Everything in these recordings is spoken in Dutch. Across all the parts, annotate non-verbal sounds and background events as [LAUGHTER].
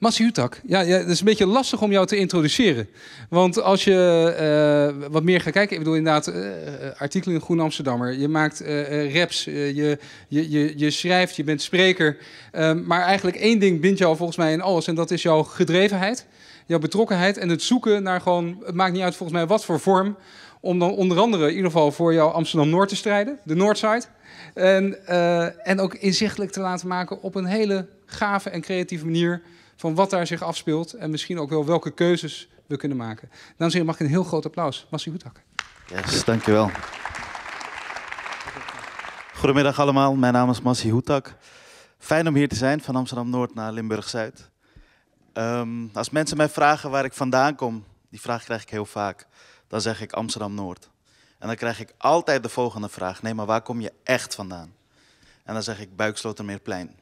Massi Hutak, ja, ja, het is een beetje lastig om jou te introduceren. Want als je eh, wat meer gaat kijken, ik bedoel inderdaad, uh, artikelen in Groen Amsterdammer, je maakt uh, raps, je, je, je, je, schrijft, je bent spreker. Ehm, maar eigenlijk één ding bindt jou volgens mij in alles en dat is jouw gedrevenheid, jouw betrokkenheid en het zoeken naar gewoon, het maakt niet uit volgens mij wat voor vorm, om dan onder andere in ieder geval voor jouw Amsterdam-Noord te strijden, de Noordside. En, en ook inzichtelijk te laten maken op een hele gave en creatieve manier van wat daar zich afspeelt en misschien ook wel welke keuzes we kunnen maken. Dan zeg mag ik een heel groot applaus. Massie Hoetak. Yes, dankjewel. Goedemiddag allemaal, mijn naam is Massie Hoetak. Fijn om hier te zijn, van Amsterdam-Noord naar Limburg-Zuid. Ehm, als mensen mij vragen waar ik vandaan kom, die vraag krijg ik heel vaak. Dan zeg ik Amsterdam-Noord. En dan krijg ik altijd de volgende vraag. Nee, maar waar kom je echt vandaan? En dan zeg ik Buikslotermeerplein.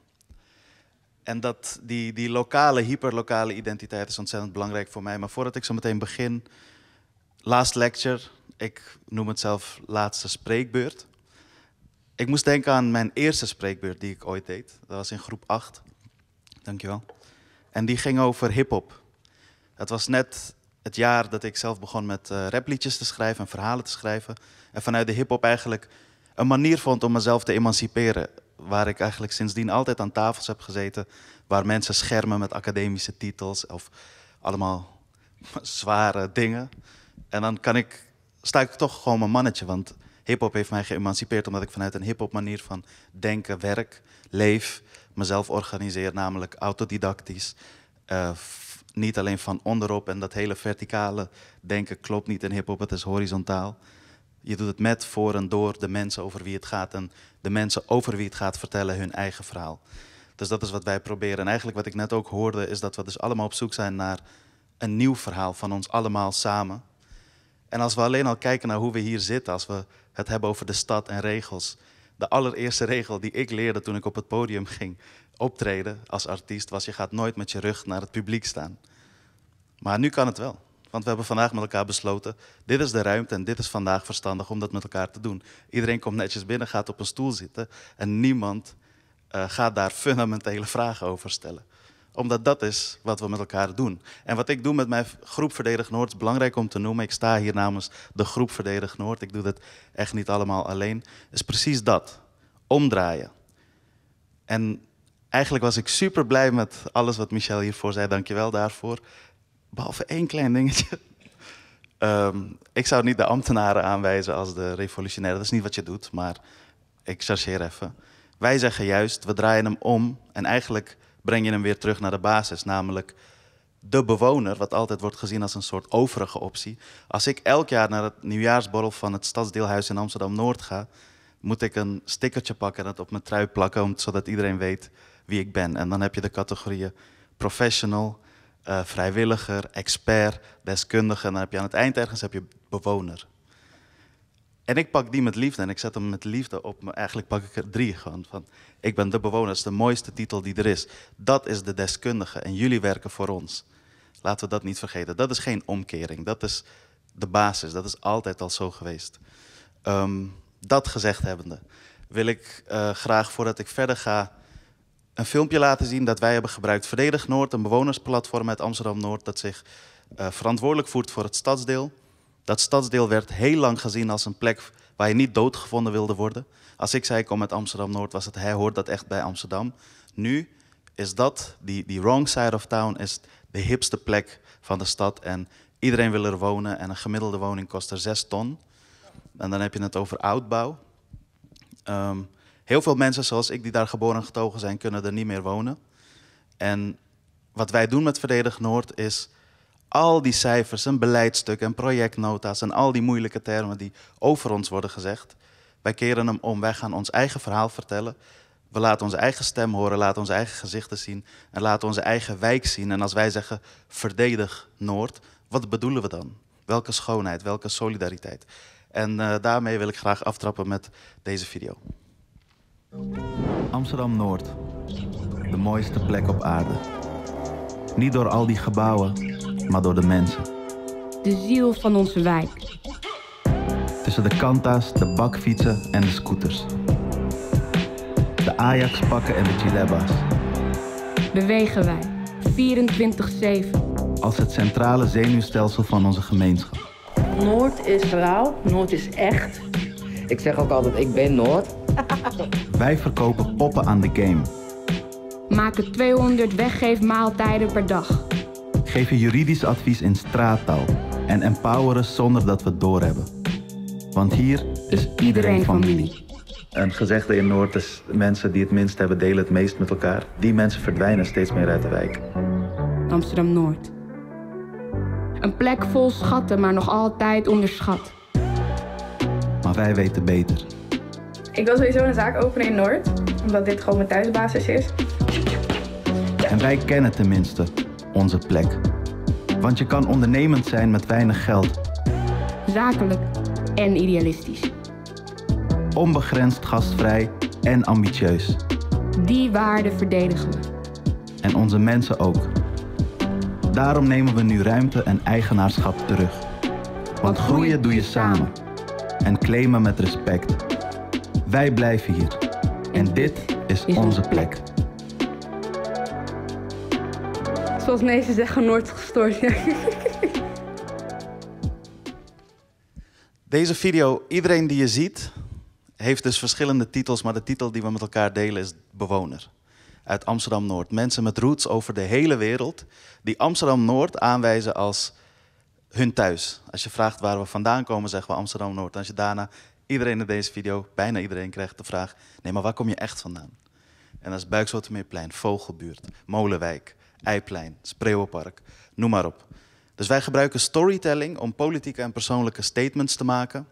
En dat die, die lokale, hyperlokale identiteit is ontzettend belangrijk voor mij. Maar voordat ik zo meteen begin, last lecture, ik noem het zelf laatste spreekbeurt. Ik moest denken aan mijn eerste spreekbeurt die ik ooit deed. Dat was in groep 8. Dankjewel. En die ging over hip-hop. Het was net het jaar dat ik zelf begon met uh, rapliedjes te schrijven en verhalen te schrijven. En vanuit de hip-hop eigenlijk een manier vond om mezelf te emanciperen waar ik eigenlijk sindsdien altijd aan tafels heb gezeten, waar mensen schermen met academische titels of allemaal zware dingen. En dan kan ik, sta ik toch gewoon mijn mannetje, want hip-hop heeft mij geëmancipeerd omdat ik vanuit een hip-hop manier van denken, werk, leef, mezelf organiseer, namelijk autodidactisch. Eh, niet alleen van onderop en dat hele verticale denken klopt niet in hip-hop, het is horizontaal. Je doet het met, voor en door de mensen over wie het gaat. En de mensen over wie het gaat vertellen hun eigen verhaal. Dus dat is wat wij proberen. En eigenlijk wat ik net ook hoorde, is dat we dus allemaal op zoek zijn naar een nieuw verhaal van ons allemaal samen. En als we alleen al kijken naar hoe we hier zitten, als we het hebben over de stad en regels. De allereerste regel die ik leerde toen ik op het podium ging optreden als artiest was: je gaat nooit met je rug naar het publiek staan. Maar nu kan het wel. Want we hebben vandaag met elkaar besloten, dit is de ruimte en dit is vandaag verstandig om dat met elkaar te doen. Iedereen komt netjes binnen, gaat op een stoel zitten en niemand uh, gaat daar [LAUGHS] fundamentele vragen over stellen. Omdat dat is wat we met elkaar doen. En wat ik doe met mijn groep Verdedig Noord is belangrijk om te noemen. Ik sta hier namens de groep Verdedig Noord. Ik doe dat echt niet allemaal alleen. Is precies dat. Omdraaien. En eigenlijk was ik super blij met alles wat Michel hiervoor zei. Dankjewel daarvoor. Behalve één klein dingetje. Ehm, ik zou niet de ambtenaren aanwijzen als de revolutionair. Dat is niet wat je doet, maar ik chargeer even. Wij zeggen juist, we draaien hem om en eigenlijk breng je hem weer terug naar de basis. Namelijk de bewoner, wat altijd wordt gezien als een soort overige optie. Als ik elk jaar naar het nieuwjaarsborrel van het stadsdeelhuis in Amsterdam-Noord ga... moet ik een stickertje pakken en dat op mijn trui plakken... zodat iedereen weet wie ik ben. En dan heb je de categorieën professional uh, vrijwilliger, expert, deskundige. En dan heb je aan het eind ergens heb je bewoner. En ik pak die met liefde en ik zet hem met liefde op. Me. Eigenlijk pak ik er drie gewoon van. Ik ben de bewoner, dat is de mooiste titel die er is. Dat is de deskundige en jullie werken voor ons. Laten we dat niet vergeten. Dat is geen omkering, dat is de basis. Dat is altijd al zo geweest. Ehm, dat gezegd hebbende wil ik eh, graag voordat ik verder ga een filmpje laten zien dat wij hebben gebruikt. Verdedig Noord, een bewonersplatform uit Amsterdam-Noord... dat zich eh, verantwoordelijk voert voor het stadsdeel. Dat stadsdeel werd heel lang gezien als een plek waar je niet doodgevonden wilde worden. Als ik zei, ik kom uit Amsterdam-Noord, was het, hij hoort dat echt bij Amsterdam. Nu is dat, die, die wrong side of town, is de hipste plek van de stad. En iedereen wil er wonen en een gemiddelde woning kost er zes ton. En dan heb je het over oudbouw. Ehm, heel veel mensen zoals ik die daar geboren en getogen zijn, kunnen er niet meer wonen. En wat wij doen met Verdedig Noord is al die cijfers en beleidstukken en projectnota's en al die moeilijke termen die over ons worden gezegd. Wij keren hem om, wij gaan ons eigen verhaal vertellen. We laten onze eigen stem horen, laten onze eigen gezichten zien en laten onze eigen wijk zien. En als wij zeggen verdedig Noord, wat bedoelen we dan? Welke schoonheid, welke solidariteit? En eh, daarmee wil ik graag aftrappen met deze video. Amsterdam Noord, de mooiste plek op aarde. Niet door al die gebouwen, maar door de mensen. De ziel van onze wijk. Tussen de kanta's, de bakfietsen en de scooters. De Ajax-pakken en de Chilebas. Bewegen wij, 24-7. Als het centrale zenuwstelsel van onze gemeenschap. Noord is verhaal, Noord is echt. Ik zeg ook altijd, ik ben Noord. [LAUGHS] Wij verkopen poppen aan de game. Maken 200 weggeefmaaltijden per dag. Geven juridisch advies in straattaal. En empoweren zonder dat we het doorhebben. Want hier is iedereen familie. Een gezegde in Noord is: mensen die het minst hebben, delen het meest met elkaar. Die mensen verdwijnen steeds meer uit de wijk. Amsterdam Noord. Een plek vol schatten, maar nog altijd onderschat. Maar wij weten beter. Ik wil sowieso een zaak openen in Noord, omdat dit gewoon mijn thuisbasis is. En wij kennen tenminste onze plek. Want je kan ondernemend zijn met weinig geld. Zakelijk en idealistisch. Onbegrensd gastvrij en ambitieus. Die waarden verdedigen we. En onze mensen ook. Daarom nemen we nu ruimte en eigenaarschap terug. Want groeien doe je samen. En claimen met respect. Wij blijven hier. En dit is onze plek. Zoals mensen zeggen, nooit gestoord. [LAUGHS] Deze video, iedereen die je ziet, heeft dus verschillende titels, maar de titel die we met elkaar delen is Bewoner. Uit Amsterdam Noord. Mensen met roots over de hele wereld, die Amsterdam Noord aanwijzen als hun thuis. Als je vraagt waar we vandaan komen, zeggen we Amsterdam Noord. Als je daarna Iedereen in deze video, bijna iedereen, krijgt de vraag: nee, maar waar kom je echt vandaan? En dat is Buikzotermeerplein, Vogelbuurt, Molenwijk, Eiplein, Spreeuwenpark, noem maar op. Dus wij gebruiken storytelling om politieke en persoonlijke statements te maken.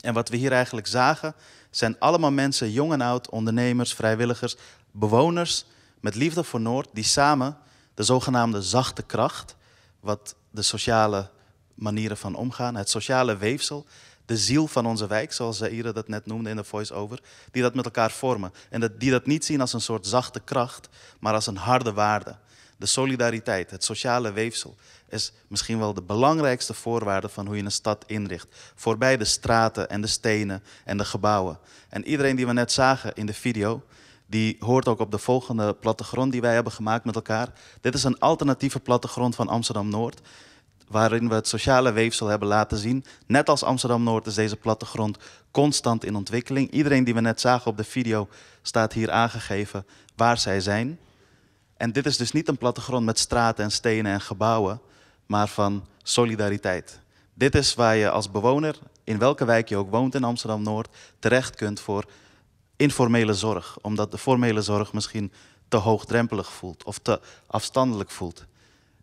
En wat we hier eigenlijk zagen, zijn allemaal mensen, jong en oud, ondernemers, vrijwilligers, bewoners met liefde voor Noord, die samen de zogenaamde zachte kracht, wat de sociale manieren van omgaan, het sociale weefsel, de ziel van onze wijk, zoals Zaire eh, dat net noemde in de voice-over, die dat met elkaar vormen. En dat, die dat niet zien als een soort zachte kracht, maar als een harde waarde. De solidariteit, het sociale weefsel, is misschien wel de belangrijkste voorwaarde van hoe je een stad inricht. Voorbij de straten en de stenen en de gebouwen. En iedereen die we net zagen in de video, die hoort ook op de volgende plattegrond die wij hebben gemaakt met elkaar. Dit is een alternatieve plattegrond van Amsterdam Noord waarin we het sociale weefsel hebben laten zien. Net als Amsterdam-Noord is deze plattegrond constant in ontwikkeling. Iedereen die we net zagen op de video staat hier aangegeven waar zij zijn. En dit is dus niet een plattegrond met straten en stenen en gebouwen, maar van solidariteit. Dit is waar je als bewoner, in welke wijk je ook woont in Amsterdam-Noord, terecht kunt voor informele zorg. Omdat de formele zorg misschien te hoogdrempelig voelt of te afstandelijk voelt.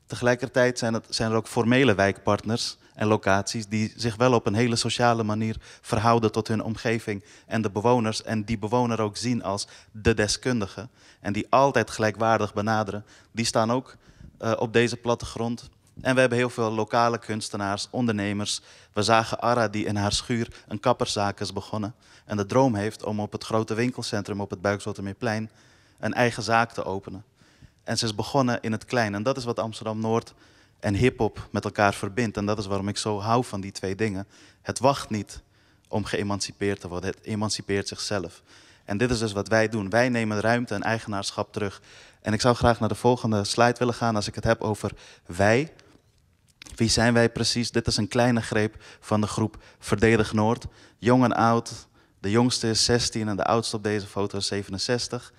Tegelijkertijd zijn, zijn er ook formele wijkpartners en locaties die zich wel op een hele sociale manier verhouden tot hun omgeving en de bewoners. En die bewoner ook zien als de deskundige. En die altijd gelijkwaardig benaderen. Die staan ook eh, op deze plattegrond. En we hebben heel veel lokale kunstenaars, ondernemers. We zagen Ara die in haar schuur een kapperszaak is begonnen. En de droom heeft om op het grote winkelcentrum op het Buikzottermeerplein een eigen zaak te openen. En ze is begonnen in het klein. En dat is wat Amsterdam-Noord en hip-hop met elkaar verbindt. En dat is waarom ik zo hou van die twee dingen. Het wacht niet om geëmancipeerd te worden, het emancipeert zichzelf. En dit is dus wat wij doen. Wij nemen ruimte en eigenaarschap terug. En ik zou graag naar de volgende slide willen gaan als ik het heb over wij. Wie zijn wij precies? Dit is een kleine greep van de groep Verdedig Noord. Jong en oud. De jongste is 16 en de oudste op deze foto is 67.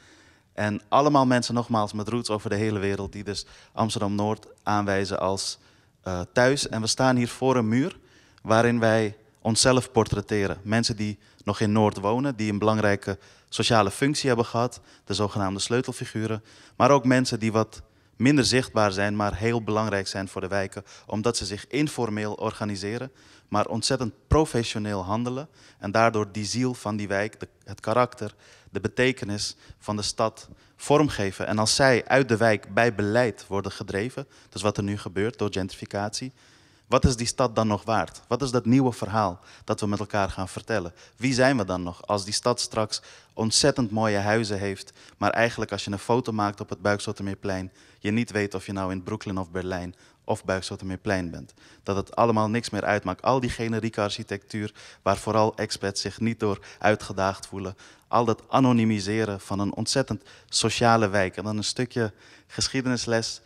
En allemaal mensen, nogmaals, met roots over de hele wereld, die dus Amsterdam Noord aanwijzen als eh, thuis. En we staan hier voor een muur waarin wij onszelf portretteren. Mensen die nog in Noord wonen, die een belangrijke sociale functie hebben gehad, de zogenaamde sleutelfiguren. Maar ook mensen die wat minder zichtbaar zijn, maar heel belangrijk zijn voor de wijken, omdat ze zich informeel organiseren, maar ontzettend professioneel handelen en daardoor die ziel van die wijk, het karakter de betekenis van de stad vormgeven. En als zij uit de wijk bij beleid worden gedreven, dat is wat er nu gebeurt door gentrificatie, wat is die stad dan nog waard? Wat is dat nieuwe verhaal dat we met elkaar gaan vertellen? Wie zijn we dan nog als die stad straks ontzettend mooie huizen heeft, maar eigenlijk als je een foto maakt op het Buikzottermeerplein, je niet weet of je nou in Brooklyn of Berlijn of Plein bent. Dat het allemaal niks meer uitmaakt. Al die generieke architectuur waar vooral expats zich niet door uitgedaagd voelen. Al dat anonimiseren van een ontzettend sociale wijk. En dan een stukje geschiedenisles.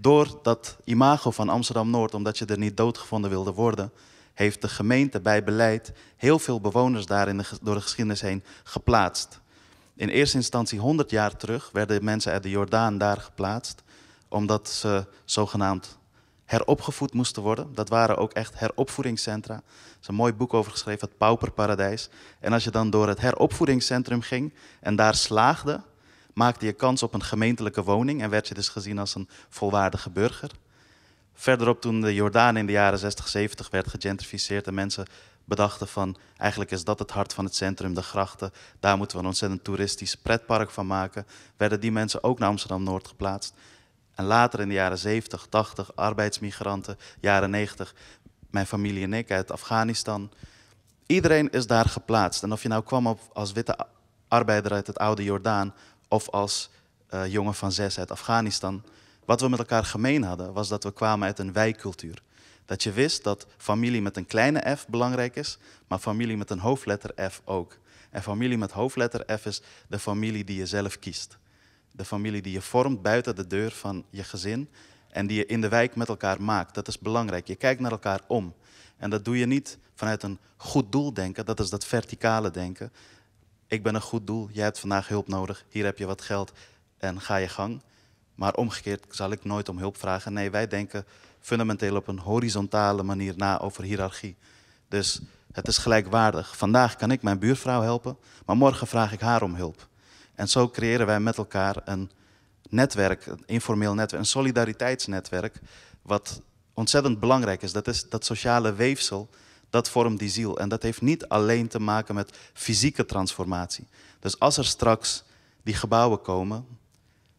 Door dat imago van Amsterdam-Noord, omdat je er niet doodgevonden wilde worden, heeft de gemeente bij beleid heel veel bewoners daar in de, door de geschiedenis heen geplaatst. In eerste instantie 100 jaar terug werden mensen uit de Jordaan daar geplaatst, omdat ze zogenaamd heropgevoed moesten worden. Dat waren ook echt heropvoedingscentra. Er is een mooi boek over geschreven, het Pauperparadijs. En als je dan door het heropvoedingscentrum ging en daar slaagde, maakte je kans op een gemeentelijke woning en werd je dus gezien als een volwaardige burger. Verderop toen de Jordaan in de jaren 60, 70 werd gegentrificeerd en mensen bedachten van eigenlijk is dat het hart van het centrum, de grachten. Daar moeten we een ontzettend toeristisch pretpark van maken. Werden die mensen ook naar Amsterdam-Noord geplaatst. En later in de jaren 70, 80, arbeidsmigranten, jaren 90, mijn familie en ik uit Afghanistan. Iedereen is daar geplaatst. En of je nou kwam als witte arbeider uit het oude Jordaan of als eh, jongen van zes uit Afghanistan. Wat we met elkaar gemeen hadden, was dat we kwamen uit een wijkcultuur. Dat je wist dat familie met een kleine f belangrijk is, maar familie met een hoofdletter F ook. En familie met hoofdletter F is de familie die je zelf kiest de familie die je vormt buiten de deur van je gezin en die je in de wijk met elkaar maakt. Dat is belangrijk. Je kijkt naar elkaar om. En dat doe je niet vanuit een goed doel denken, dat is dat verticale denken. Ik ben een goed doel, jij hebt vandaag hulp nodig, hier heb je wat geld en ga je gang. Maar omgekeerd zal ik nooit om hulp vragen. Nee, wij denken fundamenteel op een horizontale manier na over hiërarchie. Dus het is gelijkwaardig. Vandaag kan ik mijn buurvrouw helpen, maar morgen vraag ik haar om hulp. En zo creëren wij met elkaar een netwerk, een informeel netwerk, een solidariteitsnetwerk, wat ontzettend belangrijk is. Dat is dat sociale weefsel, dat vormt die ziel. En dat heeft niet alleen te maken met fysieke transformatie. Dus als er straks die gebouwen komen,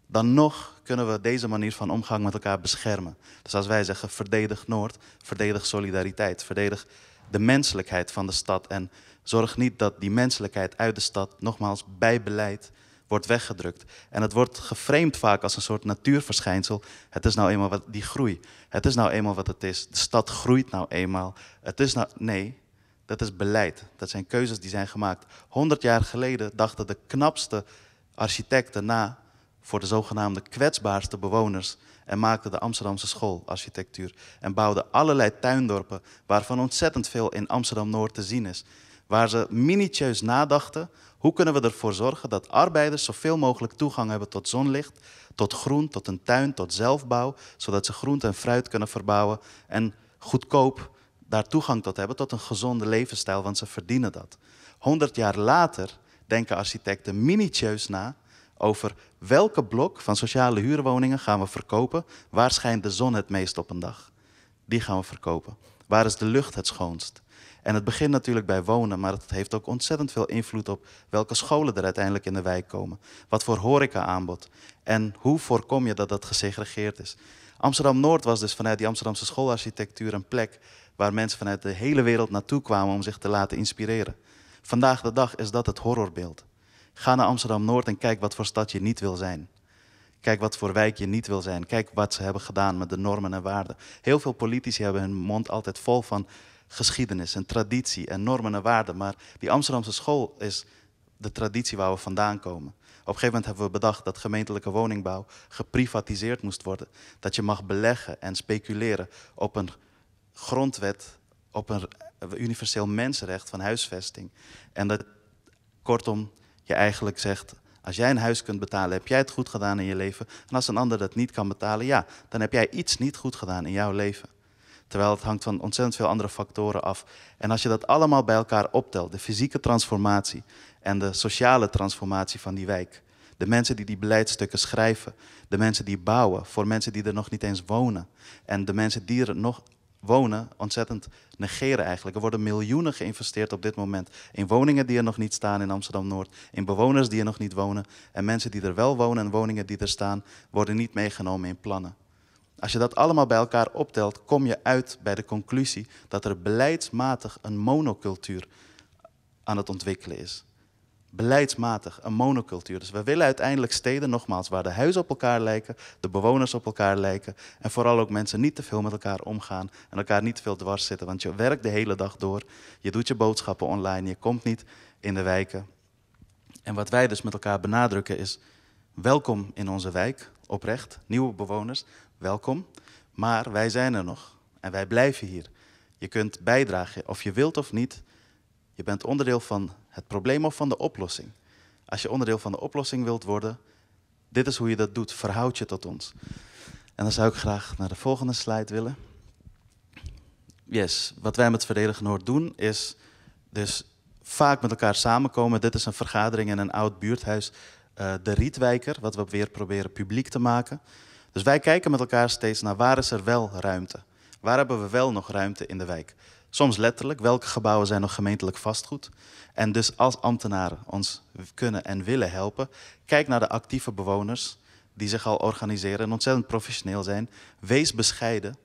dan nog kunnen we deze manier van omgang met elkaar beschermen. Dus als wij zeggen verdedig Noord, verdedig solidariteit, verdedig de menselijkheid van de stad en zorg niet dat die menselijkheid uit de stad nogmaals bij beleid wordt weggedrukt. En het wordt geframed vaak als een soort natuurverschijnsel. Het is nou eenmaal wat, die groei. Het is nou eenmaal wat het is. De stad groeit nou eenmaal. Het is nou, nee, dat is beleid. Dat zijn keuzes die zijn gemaakt. Honderd jaar geleden dachten de knapste architecten na voor de zogenaamde kwetsbaarste bewoners en maakten de Amsterdamse school architectuur en bouwden allerlei tuindorpen waarvan ontzettend veel in Amsterdam Noord te zien is waar ze minutieus nadachten hoe kunnen we ervoor zorgen dat arbeiders zoveel mogelijk toegang hebben tot zonlicht, tot groen, tot een tuin, tot zelfbouw, zodat ze groente en fruit kunnen verbouwen en goedkoop daar toegang tot hebben tot een gezonde levensstijl, want ze verdienen dat. 100 jaar later denken architecten minutieus na over welke blok van sociale huurwoningen gaan we verkopen, waar schijnt de zon het meest op een dag. Die gaan we verkopen. Waar is de lucht het schoonst? En het begint natuurlijk bij wonen, maar het heeft ook ontzettend veel invloed op welke scholen er uiteindelijk in de wijk komen. Wat voor horeca aanbod. En hoe voorkom je dat dat gesegregeerd is. Amsterdam Noord was dus vanuit die Amsterdamse schoolarchitectuur een plek waar mensen vanuit de hele wereld naartoe kwamen om zich te laten inspireren. Vandaag de dag is dat het horrorbeeld. Ga naar Amsterdam Noord en kijk wat voor stad je niet wil zijn. Kijk wat voor wijk je niet wil zijn. Kijk wat ze hebben gedaan met de normen en waarden. Heel veel politici hebben hun mond altijd vol van geschiedenis en traditie en normen en waarden. Maar die Amsterdamse school is de traditie waar we vandaan komen. Op een gegeven moment hebben we bedacht dat gemeentelijke woningbouw geprivatiseerd moest worden. Dat je mag beleggen en speculeren op een grondwet, op een universeel mensenrecht van huisvesting. En dat kortom je eigenlijk zegt, als jij een huis kunt betalen, heb jij het goed gedaan in je leven. En als een ander dat niet kan betalen, ja, dan heb jij iets niet goed gedaan in jouw leven. Terwijl het hangt van ontzettend veel andere factoren af. En als je dat allemaal bij elkaar optelt, de fysieke transformatie en de sociale transformatie van die wijk, de mensen die die beleidstukken schrijven, de mensen die bouwen voor mensen die er nog niet eens wonen en de mensen die er nog wonen ontzettend negeren eigenlijk. Er worden miljoenen geïnvesteerd op dit moment in woningen die er nog niet staan in Amsterdam-Noord, in bewoners die er nog niet wonen en mensen die er wel wonen en woningen die er staan worden niet meegenomen in plannen. Als je dat allemaal bij elkaar optelt, kom je uit bij de conclusie dat er beleidsmatig een monocultuur aan het ontwikkelen is. Beleidsmatig, een monocultuur. Dus we willen uiteindelijk steden, nogmaals, waar de huizen op elkaar lijken, de bewoners op elkaar lijken en vooral ook mensen niet te veel met elkaar omgaan en elkaar niet te veel dwars zitten. Want je werkt de hele dag door, je doet je boodschappen online, je komt niet in de wijken. En wat wij dus met elkaar benadrukken is, welkom in onze wijk, oprecht, nieuwe bewoners, welkom. Maar wij zijn er nog en wij blijven hier. Je kunt bijdragen, of je wilt of niet. Je bent onderdeel van het probleem of van de oplossing. Als je onderdeel van de oplossing wilt worden, dit is hoe je dat doet. Verhoud je tot ons. En dan zou ik graag naar de volgende slide willen. Yes, wat wij met Verdedigen Noord doen is dus vaak met elkaar samenkomen. Dit is een vergadering in een oud buurthuis, eh, de Rietwijker, wat we weer proberen publiek te maken. Dus wij kijken met elkaar steeds naar waar is er wel ruimte? Waar hebben we wel nog ruimte in de wijk? Soms letterlijk, welke gebouwen zijn nog gemeentelijk vastgoed? En dus als ambtenaren ons kunnen en willen helpen, kijk naar de actieve bewoners die zich al organiseren en ontzettend professioneel zijn. Wees bescheiden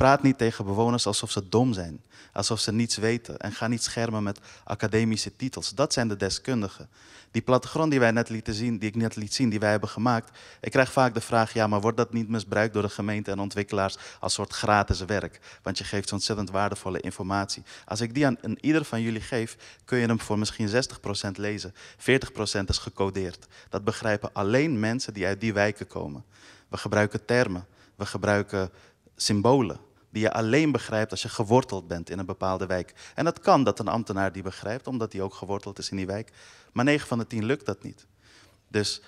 Praat niet tegen bewoners alsof ze dom zijn, alsof ze niets weten en ga niet schermen met academische titels. Dat zijn de deskundigen. Die plattegrond die, wij net lieten zien, die ik net liet zien, die wij hebben gemaakt, ik krijg vaak de vraag, ja, maar wordt dat niet misbruikt door de gemeente en ontwikkelaars als soort gratis werk? Want je geeft ontzettend waardevolle informatie. Als ik die aan ieder van jullie geef, kun je hem voor misschien 60% lezen. 40% is gecodeerd. Dat begrijpen alleen mensen die uit die wijken komen. We gebruiken termen, we gebruiken symbolen die je alleen begrijpt als je geworteld bent in een bepaalde wijk. En dat kan dat een ambtenaar die begrijpt, omdat hij ook geworteld is in die wijk. Maar 9 van de 10 lukt dat niet. Dus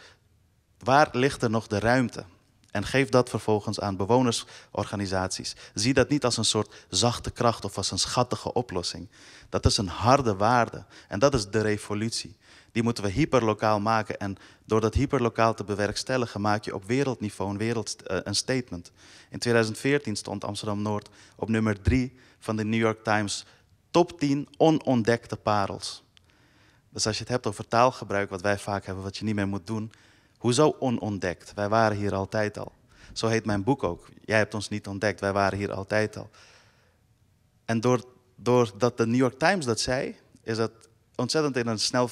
waar ligt er nog de ruimte? En geef dat vervolgens aan bewonersorganisaties. Zie dat niet als een soort zachte kracht of als een schattige oplossing. Dat is een harde waarde. En dat is de revolutie die moeten we hyperlokaal maken. En door dat hyperlokaal te bewerkstelligen, maak je op wereldniveau een, wereld, eh, een statement. In 2014 stond Amsterdam Noord op nummer 3 van de New York Times top 10 onontdekte parels. Dus als je het hebt over taalgebruik, wat wij vaak hebben, wat je niet meer moet doen, hoezo onontdekt? Wij waren hier altijd al. Zo heet mijn boek ook. Jij hebt ons niet ontdekt, wij waren hier altijd al. En door, doordat de New York Times dat zei, is dat ontzettend in een snel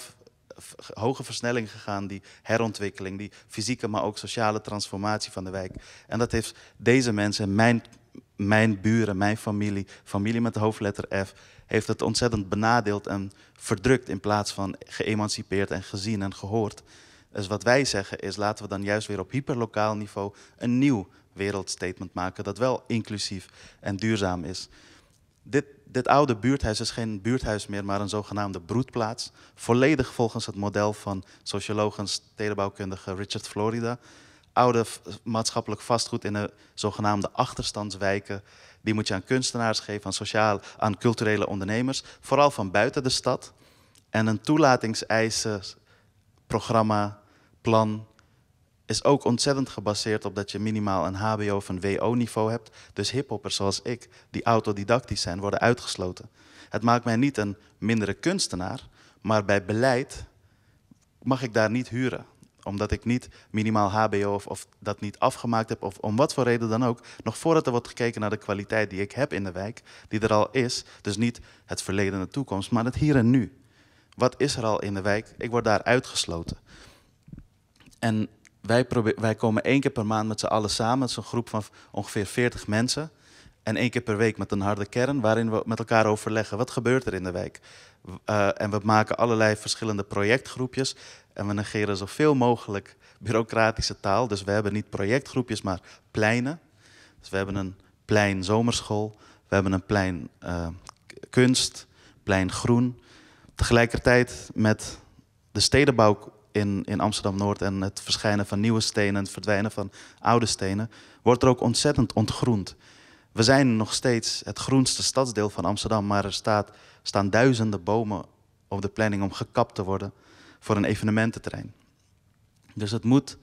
hoge versnelling gegaan, die herontwikkeling, die fysieke, maar ook sociale transformatie van de wijk. En dat heeft deze mensen, mijn, mijn buren, mijn familie, familie met de hoofdletter F, heeft het ontzettend benadeeld en verdrukt in plaats van geëmancipeerd en gezien en gehoord. Dus wat wij zeggen is, laten we dan juist weer op hyperlokaal niveau een nieuw wereldstatement maken dat wel inclusief en duurzaam is dit oude buurthuis is geen buurthuis meer, maar een zogenaamde broedplaats. Volledig volgens het model van socioloog en stedenbouwkundige Richard Florida. Oude maatschappelijk vastgoed in de zogenaamde achterstandswijken. Die moet je aan kunstenaars geven, aan sociaal, aan culturele ondernemers. Vooral van buiten de stad. En een toelatingseisen, programma, plan is ook ontzettend gebaseerd op dat je minimaal een HBO of een WO-niveau hebt. Dus hiphoppers zoals ik, die autodidactisch zijn, worden uitgesloten. Het maakt mij niet een mindere kunstenaar, maar bij beleid mag ik daar niet huren omdat ik niet minimaal HBO of, of, dat niet afgemaakt heb, of om wat voor reden dan ook, nog voordat er wordt gekeken naar de kwaliteit die ik heb in de wijk, die er al is. Dus niet het verleden en de toekomst, maar het hier en nu. Wat is er al in de wijk? Ik word daar uitgesloten. En wij, komen één keer per maand met z'n allen samen. Het is een groep van ongeveer 40 mensen. En één keer per week met een harde kern waarin we met elkaar overleggen. Wat gebeurt er in de wijk? Uh, en we maken allerlei verschillende projectgroepjes. En we negeren zoveel mogelijk bureaucratische taal. Dus we hebben niet projectgroepjes, maar pleinen. Dus we hebben een plein zomerschool. We hebben een plein eh, kunst, plein groen. Tegelijkertijd met de stedenbouw in, in Amsterdam-Noord en het verschijnen van nieuwe stenen, het verdwijnen van oude stenen, wordt er ook ontzettend ontgroend. We zijn nog steeds het groenste stadsdeel van Amsterdam, maar er staat, staan duizenden bomen op de planning om gekapt te worden voor een evenemententerrein. Dus het moet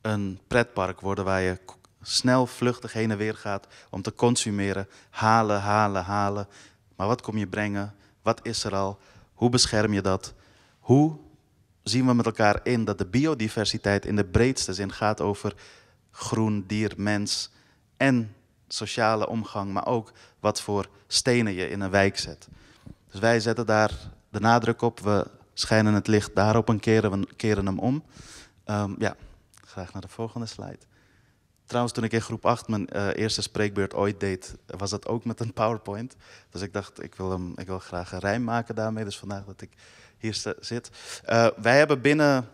een pretpark worden waar je snel, vluchtig heen en weer gaat om te consumeren, halen, halen, halen. Maar wat kom je brengen? Wat is er al? Hoe bescherm je dat? Hoe zien we met elkaar in dat de biodiversiteit in de breedste zin gaat over groen, dier, mens en sociale omgang, maar ook wat voor stenen je in een wijk zet. Dus wij zetten daar de nadruk op. We schijnen het licht daarop en keren, we keren hem om. Ehm, ja, graag naar de volgende slide. Trouwens, toen ik in groep 8 mijn eh, eerste spreekbeurt ooit deed, was dat ook met een [LAUGHS] PowerPoint. Dus ik dacht, ik wil, hem, ik wil graag een rijm maken daarmee. Dus vandaag dat ik hier zit. Eh, wij hebben binnen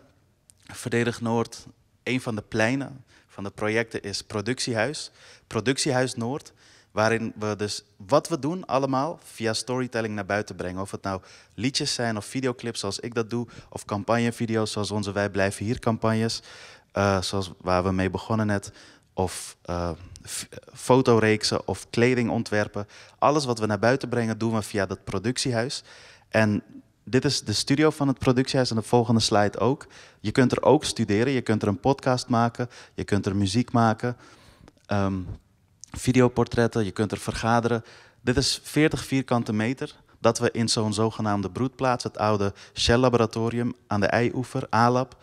Verdedig Noord een van de pleinen van de projecten is Productiehuis. Productiehuis Noord, waarin we dus wat we doen allemaal via storytelling naar buiten brengen. Of het nou liedjes zijn of videoclips zoals ik dat doe, of campagnevideo's zoals onze Wij Blijven Hier campagnes, eh, zoals waar we mee begonnen net, of eh, fotoreeksen of kledingontwerpen. Alles wat we naar buiten brengen doen we via dat productiehuis. En dit is de studio van het productiehuis en de volgende slide ook. Je kunt er ook studeren, je kunt er een podcast maken, je kunt er muziek maken, ehm, videoportretten, je kunt er vergaderen. Dit is 40 vierkante meter dat we in zo'n zogenaamde broedplaats, het oude Shell-laboratorium aan de Eioever, ALAB,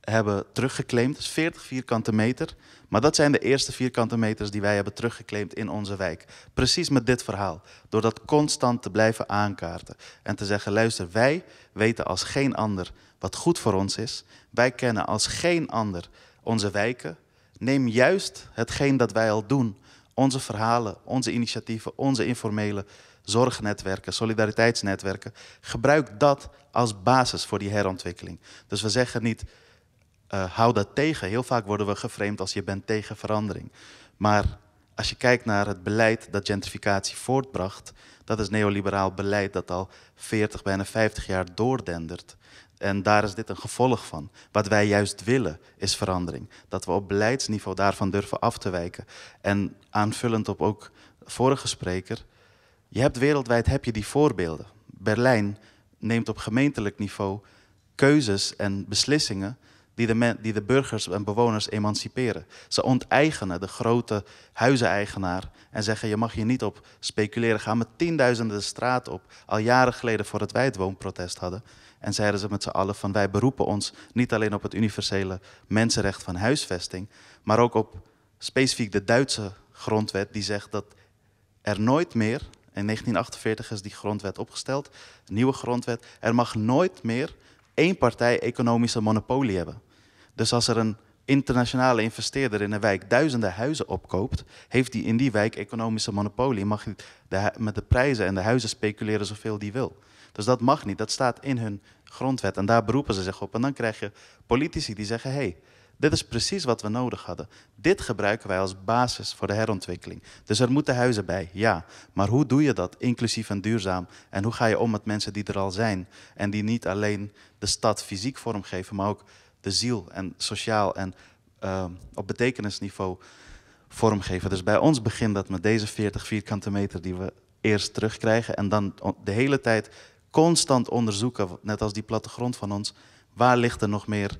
hebben teruggeclaimd. Dat is 40 vierkante meter. Maar dat zijn de eerste vierkante meters die wij hebben teruggeclaimd in onze wijk. Precies met dit verhaal. Door dat constant te blijven aankaarten. En te zeggen, luister, wij weten als geen ander wat goed voor ons is. Wij kennen als geen ander onze wijken. Neem juist hetgeen dat wij al doen. Onze verhalen, onze initiatieven, onze informele zorgnetwerken, solidariteitsnetwerken. Gebruik dat als basis voor die herontwikkeling. Dus we zeggen niet, uh, hou dat tegen. Heel vaak worden we geframed als je bent tegen verandering. Maar als je kijkt naar het beleid dat gentrificatie voortbracht, dat is neoliberaal beleid dat al 40, bijna 50 jaar doordendert. En daar is dit een gevolg van. Wat wij juist willen is verandering. Dat we op beleidsniveau daarvan durven af te wijken. En aanvullend op ook vorige spreker, je hebt wereldwijd heb je die voorbeelden. Berlijn neemt op gemeentelijk niveau keuzes en beslissingen die de, burgers en bewoners emanciperen. Ze onteigenen de grote huizeneigenaar en zeggen: Je mag hier niet op speculeren. Gaan met tienduizenden de straat op. Al jaren geleden voor het wij het woonprotest hadden. En zeiden ze met z'n allen: van wij beroepen ons niet alleen op het universele mensenrecht van huisvesting, maar ook op specifiek de Duitse grondwet, die zegt dat er nooit meer, in 1948 is die grondwet opgesteld, nieuwe grondwet, er mag nooit meer één partij economische monopolie hebben. Dus als er een internationale investeerder in een wijk duizenden huizen opkoopt, heeft die in die wijk economische monopolie. Mag niet met de prijzen en de huizen speculeren zoveel die wil. Dus dat mag niet. Dat staat in hun grondwet. En daar beroepen ze zich op. En dan krijg je politici die zeggen: hé, hey, dit is precies wat we nodig hadden. Dit gebruiken wij als basis voor de herontwikkeling. Dus er moeten huizen bij, ja. Maar hoe doe je dat inclusief en duurzaam? En hoe ga je om met mensen die er al zijn en die niet alleen de stad fysiek vormgeven, maar ook de ziel en sociaal en ehm, op betekenisniveau vormgeven. Dus bij ons begint dat met deze 40 vierkante meter die we eerst terugkrijgen en dan de hele tijd constant onderzoeken, net als die plattegrond van ons, waar ligt er nog meer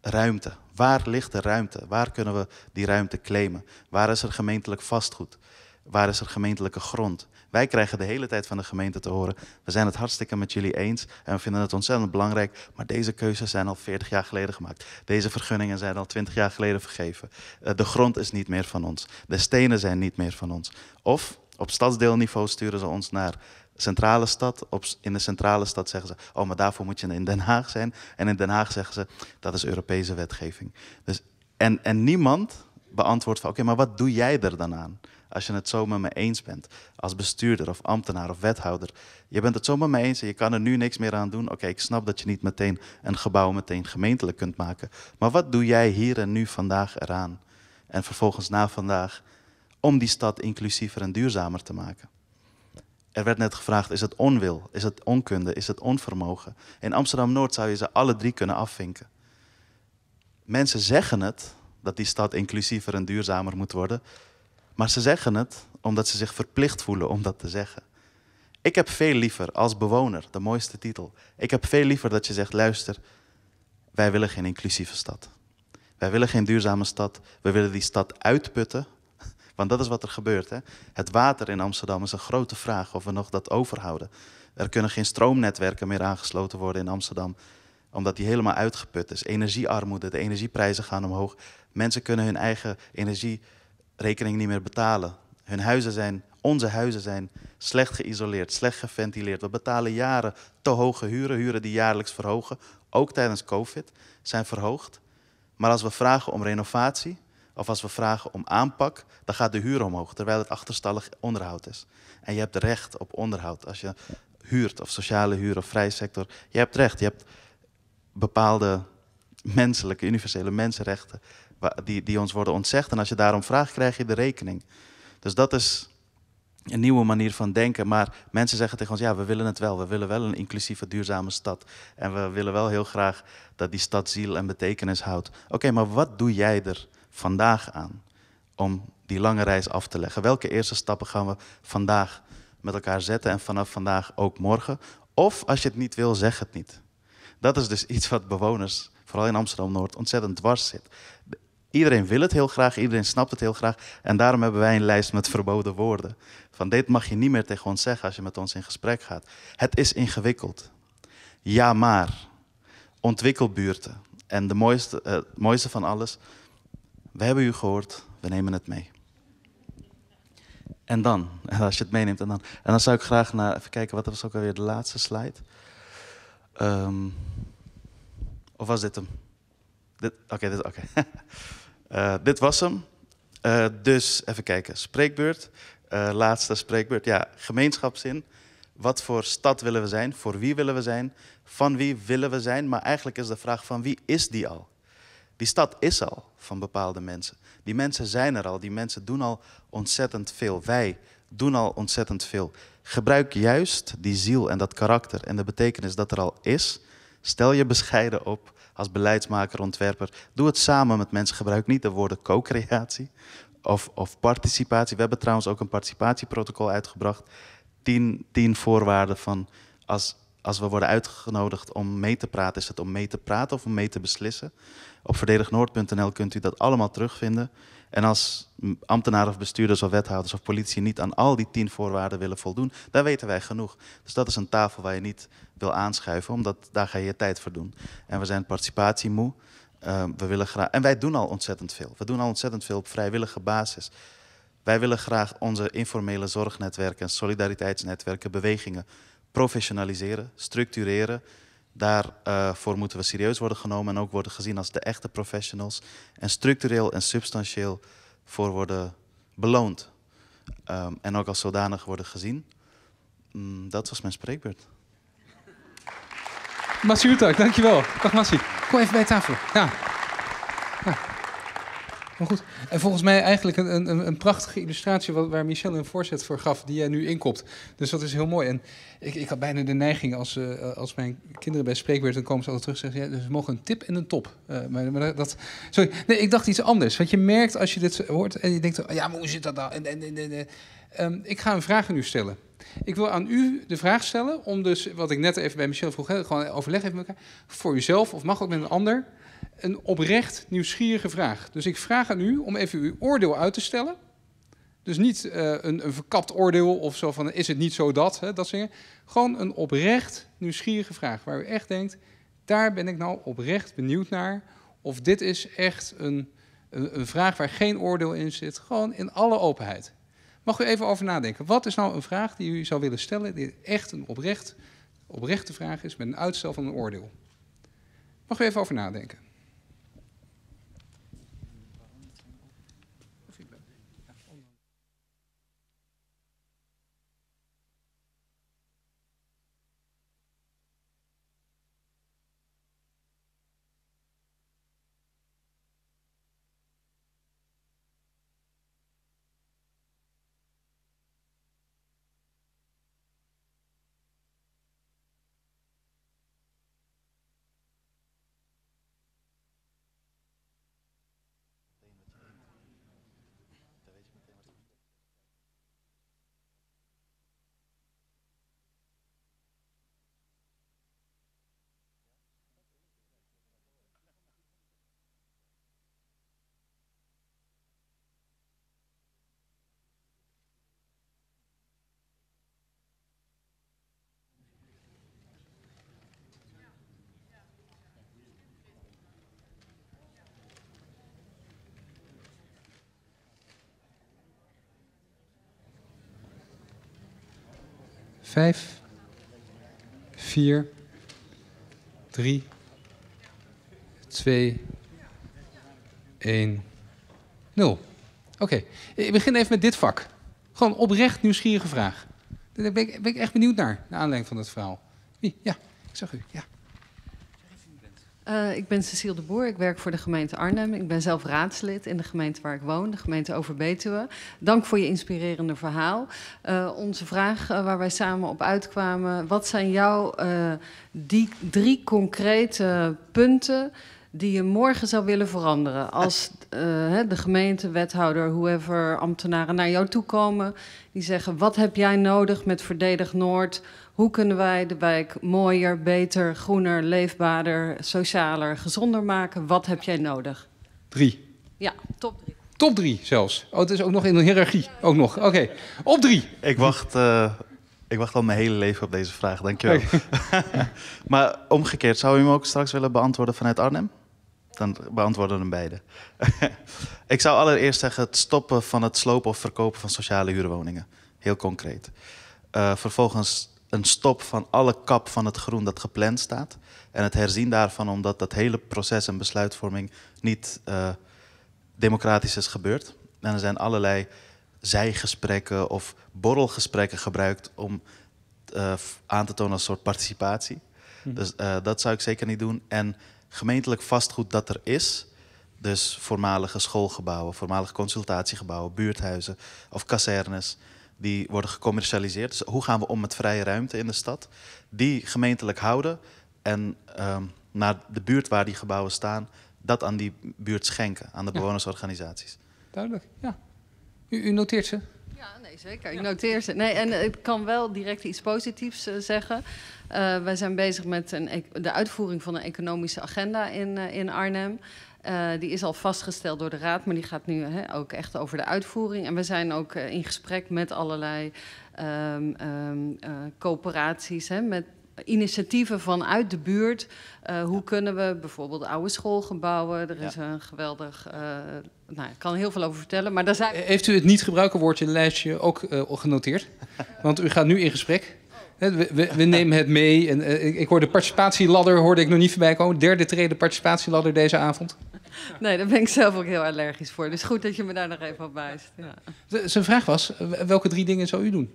ruimte? Waar ligt de ruimte? Waar kunnen we die ruimte claimen? Waar is er gemeentelijk vastgoed? Waar is er gemeentelijke grond? Wij krijgen de hele tijd van de gemeente te horen: we zijn het hartstikke met jullie eens en we vinden het ontzettend belangrijk, maar deze keuzes zijn al 40 jaar geleden gemaakt. Deze vergunningen zijn al 20 jaar geleden vergeven. Eh, de grond is niet meer van ons. De stenen zijn niet meer van ons. Of op stadsdeelniveau sturen ze ons naar centrale stad. Op, in de centrale stad zeggen ze, oh, maar daarvoor moet je in Den Haag zijn. En in Den Haag zeggen ze, dat is Europese wetgeving. Dus, en, en niemand beantwoord van oké, maar wat doe jij er dan aan? Als je het zo met me eens bent, als bestuurder of ambtenaar of wethouder, je bent het zo met me eens en je kan er nu niks meer aan doen. Oké, ik snap dat je niet meteen een gebouw meteen gemeentelijk kunt maken, maar wat doe jij hier en nu vandaag eraan? En vervolgens na vandaag om die stad inclusiever en duurzamer te maken. Er werd net gevraagd: is het onwil? Is het onkunde? Is het onvermogen? In Amsterdam Noord zou je ze alle drie kunnen afvinken. Mensen zeggen het, dat die stad inclusiever en duurzamer moet worden. Maar ze zeggen het omdat ze zich verplicht voelen om dat te zeggen. Ik heb veel liever als bewoner, de mooiste titel. Ik heb veel liever dat je zegt: luister, wij willen geen inclusieve stad. Wij willen geen duurzame stad. We willen die stad uitputten. [LAUGHS] Want dat is wat er gebeurt. Hè? Het water in Amsterdam is een grote vraag of we nog dat overhouden. Er kunnen geen stroomnetwerken meer aangesloten worden in Amsterdam, omdat die helemaal uitgeput is. Energiearmoede, de energieprijzen gaan omhoog. Mensen kunnen hun eigen energierekening niet meer betalen. Hun huizen zijn, onze huizen zijn slecht geïsoleerd, slecht geventileerd. We betalen jaren te hoge huren, huren die jaarlijks verhogen, ook tijdens COVID, zijn verhoogd. Maar als we vragen om renovatie of als we vragen om aanpak, dan gaat de huur omhoog, terwijl het achterstallig onderhoud is. En je hebt recht op onderhoud als je huurt of sociale huur of vrije sector. Je hebt recht, je hebt bepaalde menselijke, universele mensenrechten die, die ons worden ontzegd. En als je daarom vraagt, krijg je de rekening. Dus dat is een nieuwe manier van denken. Maar mensen zeggen tegen ons: ja, we willen het wel. We willen wel een inclusieve, duurzame stad. En we willen wel heel graag dat die stad ziel en betekenis houdt. Oké, maar wat doe jij er vandaag aan om die lange reis af te leggen? Welke eerste stappen gaan we vandaag met elkaar zetten en vanaf vandaag ook morgen? Of als je het niet wil, zeg het niet. Dat is dus iets wat bewoners, vooral in Amsterdam Noord, ontzettend dwars zit. Iedereen wil het heel graag, iedereen snapt het heel graag. En daarom hebben wij een lijst met verboden woorden. Van dit mag je niet meer tegen ons zeggen als je met ons in gesprek gaat. Het is ingewikkeld. Ja, maar. ontwikkelbuurten. En de mooiste, eh, het mooiste van alles. We hebben u gehoord, we nemen het mee. En dan, [LAUGHS] als je het meeneemt, en dan, en dan zou ik graag naar, even kijken, wat was ook alweer de laatste slide? Ehm, of was dit hem? Oké, dit, oké. [LAUGHS] Eh, dit was hem. Eh, dus even kijken. Spreekbeurt. Eh, laatste spreekbeurt. Ja, gemeenschapszin. Wat voor stad willen we zijn? Voor wie willen we zijn? Van wie willen we zijn? Maar eigenlijk is de vraag van wie is die al? Die stad is al van bepaalde mensen. Die mensen zijn er al. Die mensen doen al ontzettend veel. Wij doen al ontzettend veel. Gebruik juist die ziel en dat karakter en de betekenis dat er al is. Stel je bescheiden op als beleidsmaker, ontwerper. Doe het samen met mensen. Gebruik niet de woorden co-creatie of, of participatie. We hebben trouwens ook een participatieprotocol uitgebracht. Tien, voorwaarden van als, als we worden uitgenodigd om mee te praten, is het om mee te praten of om mee te beslissen? Op verdedignoord.nl kunt u dat allemaal terugvinden. En als ambtenaren of bestuurders of wethouders of politie niet aan al die tien voorwaarden willen voldoen, dan weten wij genoeg. Dus dat is een tafel waar je niet wil aanschuiven, omdat daar ga je je tijd voor doen. En we zijn participatiemoe. Ehm, we willen graag, en wij doen al ontzettend veel. We doen al ontzettend veel op vrijwillige basis. Wij willen graag onze informele zorgnetwerken, solidariteitsnetwerken, bewegingen professionaliseren, structureren, Daarvoor eh, uh, moeten we serieus worden genomen en ook worden gezien als de echte professionals. En structureel en substantieel voor worden beloond. Ehm, en ook als zodanig worden gezien. Mm, dat was mijn spreekbeurt. Massie Utak, dankjewel. Dag Massie. Kom even bij tafel. ja. Maar goed, en volgens mij eigenlijk een, een, een prachtige illustratie wat, waar Michel een voorzet voor gaf, die jij nu inkopt. Dus dat is heel mooi. En ik, ik had bijna de neiging, als, eh, als mijn kinderen bij spreekbeurt, dan komen ze altijd terug en zeggen, ja, dus ze mogen een tip en een top. Eh, maar, maar, dat, sorry, nee, ik dacht iets anders. Want je merkt als je dit hoort en je denkt, oh ja, maar hoe zit dat dan? Nou? En, en, ehm, ik ga een vraag aan u stellen. Ik wil aan u de vraag stellen, om dus, wat ik net even bij Michel vroeg, gewoon overleg even met elkaar, voor uzelf of mag ook met een ander een oprecht nieuwsgierige vraag. Dus ik vraag aan u om even uw oordeel uit te stellen. Dus niet eh, een, een, verkapt oordeel of zo van is het niet zo dat, hè, dat zingen. Gewoon een oprecht nieuwsgierige vraag waar u echt denkt, daar ben ik nou oprecht benieuwd naar. Of dit is echt een, een, een vraag waar geen oordeel in zit, gewoon in alle openheid. Mag u even over nadenken. Wat is nou een vraag die u zou willen stellen, die echt een oprecht, oprechte vraag is met een uitstel van een oordeel? Mag u even over nadenken. Vijf, vier, drie, twee, één, nul. Oké, ik begin even met dit vak. Gewoon oprecht nieuwsgierige vraag. Daar ben ik, ben ik echt benieuwd naar, naar aanleiding van het verhaal. Wie? Ja, ik zag u. Ja. Eh, ik ben Cecile de Boer, ik werk voor de gemeente Arnhem. Ik ben zelf raadslid in de gemeente waar ik woon, de gemeente Overbetuwe. Dank voor je inspirerende verhaal. Eh, onze vraag eh, waar wij samen op uitkwamen, wat zijn jouw die drie concrete punten die je morgen zou willen veranderen? Als de gemeente, wethouder, whoever, ambtenaren naar jou toe komen, die zeggen wat heb jij nodig met Verdedig Noord... Hoe kunnen wij de wijk mooier, beter, groener, leefbaarder, socialer, gezonder maken? Wat heb jij nodig? Drie. Ja, top drie. Top drie zelfs. Oh, het is ook nog in een hiërarchie. Ook nog. Oké, op drie. Ik wacht, eh, ik wacht al mijn hele leven op deze vraag, dankjewel. [LAUGHS] maar omgekeerd, zou u hem ook straks willen beantwoorden vanuit Arnhem? Dan beantwoorden hem beide. [LAUGHS] ik zou allereerst zeggen het stoppen van het slopen of verkopen van sociale huurwoningen. Heel concreet. Eh, vervolgens een stop van alle kap van het groen dat gepland staat. En het herzien daarvan, omdat dat hele proces en besluitvorming niet eh, democratisch is gebeurd. En er zijn allerlei zijgesprekken of borrelgesprekken gebruikt om eh, aan te tonen als soort participatie. Hm. Dus eh, dat zou ik zeker niet doen. En gemeentelijk vastgoed dat er is, dus voormalige schoolgebouwen, voormalige consultatiegebouwen, buurthuizen of kazernes die worden gecommercialiseerd. Dus hoe gaan we om met vrije ruimte in de stad? Die gemeentelijk houden en ehm, naar de buurt waar die gebouwen staan, dat aan die buurt schenken, aan de bewonersorganisaties. Duidelijk, ja. U, noteert ze? Ja, nee, zeker. Ik noteer ze. Nee, en ik kan wel direct iets positiefs eh, zeggen. Uh, wij zijn bezig met een, e- de uitvoering van een economische agenda in, eh, in Arnhem. Eh, die is al vastgesteld door de Raad, maar die gaat nu hè, ook echt over de uitvoering. En we zijn ook eh, in gesprek met allerlei um, coöperaties, hè, met initiatieven vanuit de buurt. hoe kunnen we bijvoorbeeld oude schoolgebouwen? Er is een geweldig. nou, ik kan er heel veel over vertellen, maar daar zijn... Heeft u het niet gebruiken woordje lijstje ook genoteerd? Want u gaat nu in gesprek. We, we, we, nemen het mee. En, ik, ik hoor de participatieladder hoorde ik nog niet voorbij komen. Derde trede participatieladder deze avond. Nee, daar ben ik zelf ook heel allergisch voor. Dus goed dat je me daar nog even op wijst. Ja. Zijn vraag was, welke drie dingen zou u doen?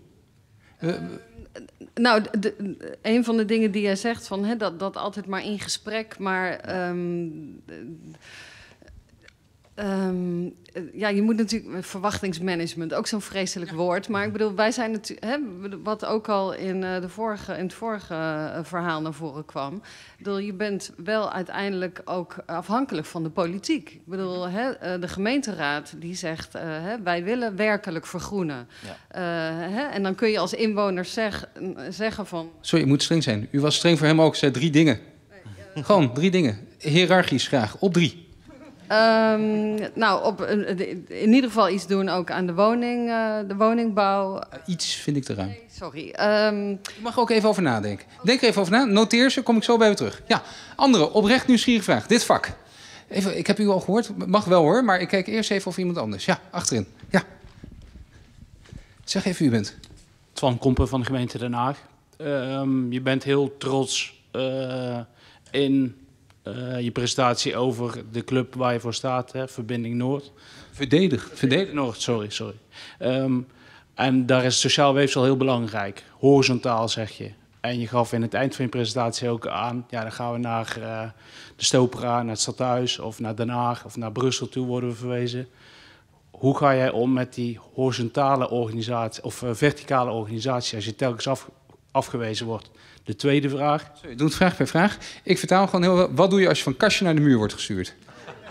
Ehm, nou, de, een van de dingen die jij zegt, van, hè, dat, dat altijd maar in gesprek, maar... Ehm, Ehm, ja, je moet natuurlijk verwachtingsmanagement, ook zo'n vreselijk woord. Maar ik mhm. bedoel, wij zijn natuurlijk, wat ook al in, eh, de vorige, in het vorige eh, verhaal naar voren kwam. Ik bedoel, je bent wel uiteindelijk ook afhankelijk van de politiek. Ik bedoel, mhm. eh, de gemeenteraad die zegt, wij willen werkelijk vergroenen. Ja. en dan kun je als inwoner zeggen van... Sorry, je moet streng zijn. U was streng voor hem ook, zei drie dingen. Nee, Gewoon, drie dingen. Hierarchisch graag, op drie. Um, nou, op, in ieder geval iets doen ook aan de, woning, eh, de woningbouw. Eh, iets vind ik te Nee, sorry. ik ehm, Je mag ook even over nadenken. Denk er even over na. Noteer ze, kom ik zo bij u terug. Ja, andere, oprecht nieuwsgierige vraag. Dit vak. Even, ik heb u al gehoord. Mag wel hoor, maar ik kijk eerst even of iemand anders. Ja, achterin. Ja. Zeg even wie u bent. Twan Kompen van de gemeente Den Haag. Ehm, je bent heel trots eh, in eh, je presentatie over de club waar je voor staat, hè, Verbinding Noord. Verdedig, verdedig. Noord, sorry, sorry. Ehm, en daar is sociaal weefsel heel belangrijk. Horizontaal zeg je. En je gaf in het eind van je presentatie ook aan, ja, dan gaan we naar uh, de Stopera, naar het stadhuis of naar Den Haag of naar Brussel toe worden we verwezen. Hoe ga jij om met die horizontale organisatie of eh, verticale organisatie als je telkens af, afgewezen wordt? De tweede vraag. Sorry, doe het vraag per vraag. Ik vertaal gewoon heel veel. Wat doe je als je van kastje naar de muur wordt gestuurd?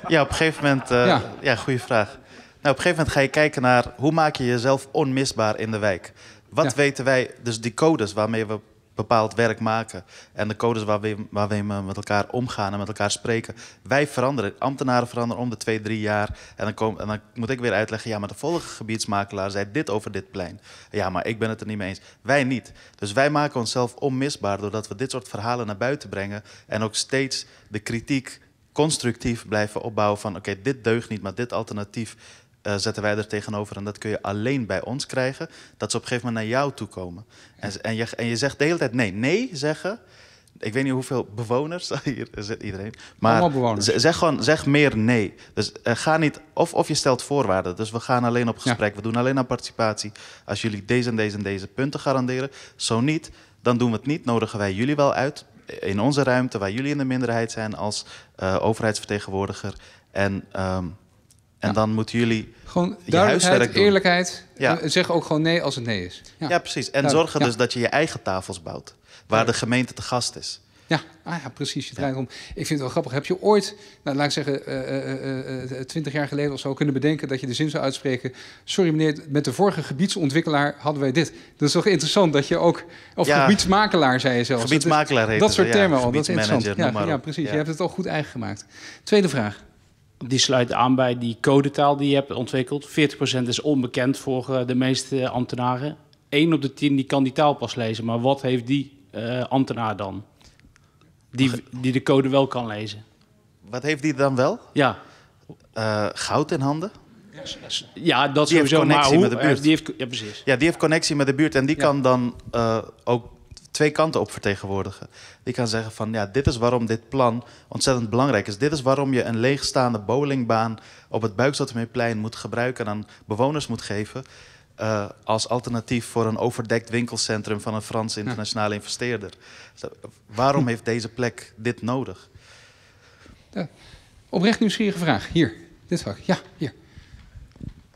Ja, op een gegeven moment. Eh, ja. goede vraag. Nou, op een gegeven moment ga je kijken naar hoe maak je jezelf onmisbaar in de wijk. Wat weten wij, dus die codes waarmee we bepaald werk maken en de codes waar we, waar we eh, met elkaar omgaan en met elkaar spreken, wij veranderen. Ambtenaren veranderen om de twee, drie jaar. En dan, en dan moet ik weer uitleggen, ja, maar de volgende gebiedsmakelaar zei dit over dit plein. Ja, maar ik ben het er niet mee eens. Wij niet. Dus wij maken onszelf onmisbaar doordat we dit soort verhalen naar buiten brengen en ook steeds de kritiek constructief blijven opbouwen van oké, dit deugt niet, maar dit alternatief eh, zetten wij er tegenover. En dat kun je alleen bij ons krijgen, dat ze op een gegeven moment naar jou toe komen. En, en, je, en je zegt de hele tijd nee. Nee zeggen, ik weet niet hoeveel bewoners, [LAUGHS] hier zit iedereen. Maar zeg gewoon, zeg meer nee. Dus eh, ga niet, of, of je stelt voorwaarden. Dus we gaan alleen op gesprek, we doen alleen aan participatie. Als jullie deze en deze en deze punten garanderen, zo niet, dan doen we het niet. Nodigen wij jullie wel uit in onze ruimte, waar jullie in de minderheid zijn als eh, overheidsvertegenwoordiger. En ehm, en dan moeten jullie gewoon je huiswerk doen. eerlijkheid. Eh, zeg ook gewoon nee als het nee is. Ja, precies. En zorgen dus dat je je eigen tafels bouwt. Waar de gemeente te gast is. Ja, ah ja precies. Je draait om. Ik vind het wel grappig. Heb je ooit, nou, laat ik zeggen, eh, eh, twintig jaar geleden of zo, kunnen bedenken dat je de zin zou uitspreken: Sorry meneer, met de vorige gebiedsontwikkelaar hadden wij dit. Dat is toch interessant dat je ook. Of ja, gebiedsmakelaar zei je zelfs. Gebiedsmakelaar Dat, dat soort termen al. Dat is interessant. Ja, ja, precies. Je hebt het al goed eigen gemaakt. Tweede vraag die sluit aan bij die codetaal die je hebt ontwikkeld. 40% is onbekend voor eh, de meeste ambtenaren. 1 op de 10 die kan die taal pas lezen. Maar wat heeft die eh, ambtenaar dan? Die, die de code wel kan lezen. Wat heeft die dan wel? Ja. Eh, goud in handen? Ja, dat die sowieso. Heeft connectie met de buurt. Die heeft, ja, precies. Ja, die heeft connectie met de buurt en die kan dan ook twee kanten op vertegenwoordigen. Die kan zeggen van ja, dit is waarom dit plan ontzettend belangrijk is. Dit is waarom je een leegstaande bowlingbaan op het Buikzotermeerplein moet gebruiken en aan bewoners moet geven. Eh, als alternatief voor een overdekt winkelcentrum van een Franse internationale investeerder. Dus, eh, waarom [LAUGHS] heeft deze plek dit nodig? Ja. Oprecht nieuwsgierige vraag. Hier, dit vak. Ja, hier.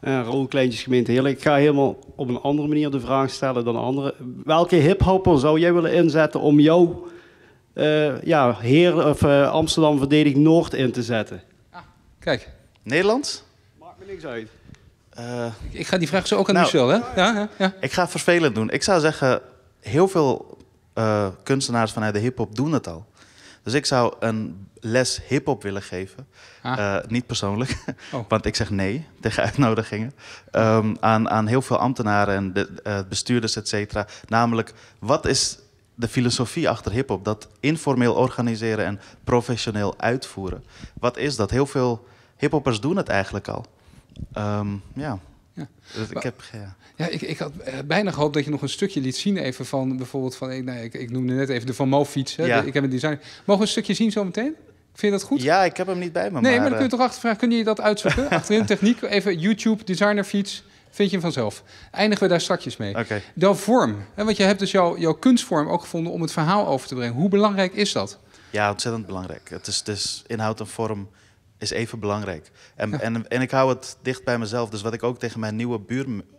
Uh, Kleintjes, gemeente Heerlijk. Ik ga helemaal op een andere manier de vraag stellen dan anderen. Welke hiphopper zou jij willen inzetten om jouw eh, ja, heer, of, eh, Amsterdam verdedig Noord in te zetten? Ah, kijk. Nederlands? Maakt me niks uit. Ik, ik, ga die vraag zo ook aan nou, Michel, hè? Ja, ja. Ik ga vervelend doen. Ik zou zeggen, heel veel kunstenaars vanuit de hiphop doen het al. Dus ik zou een les hip-hop willen geven. Ah. Eh, niet persoonlijk, [LAUGHS] oh. want ik zeg nee [LAUGHS] tegen uitnodigingen. Um, aan, aan heel veel ambtenaren en de, eh, bestuurders, et cetera. Namelijk, wat is de filosofie achter hip-hop? Dat informeel organiseren en professioneel uitvoeren. Wat is dat? Heel veel hip-hoppers doen het eigenlijk al. Ehm, ja. Dus ik, heb, ja. ik, ik, had eh, bijna gehoopt dat je nog een stukje liet zien even van bijvoorbeeld van, ik, ik, noemde net even de Van Mo fiets. ik heb een design. Mogen we een stukje zien zometeen? Vind je dat goed? Ja, ik heb hem niet bij me. Nee, maar, maar dan kun je eh, toch achtervragen. Kun je dat uitzoeken? [LAUGHS] Achterin techniek, even YouTube, designerfiets. Vind je hem vanzelf. Eindigen we daar strakjes mee. Oké. Dan vorm. want je hebt dus jouw, jouw kunstvorm ook gevonden om het verhaal over te brengen. Hoe belangrijk is dat? Ja, ontzettend belangrijk. Het is dus inhoud en vorm is even belangrijk. En, en, en ik hou het dicht bij mezelf. Dus wat ik ook tegen mijn nieuwe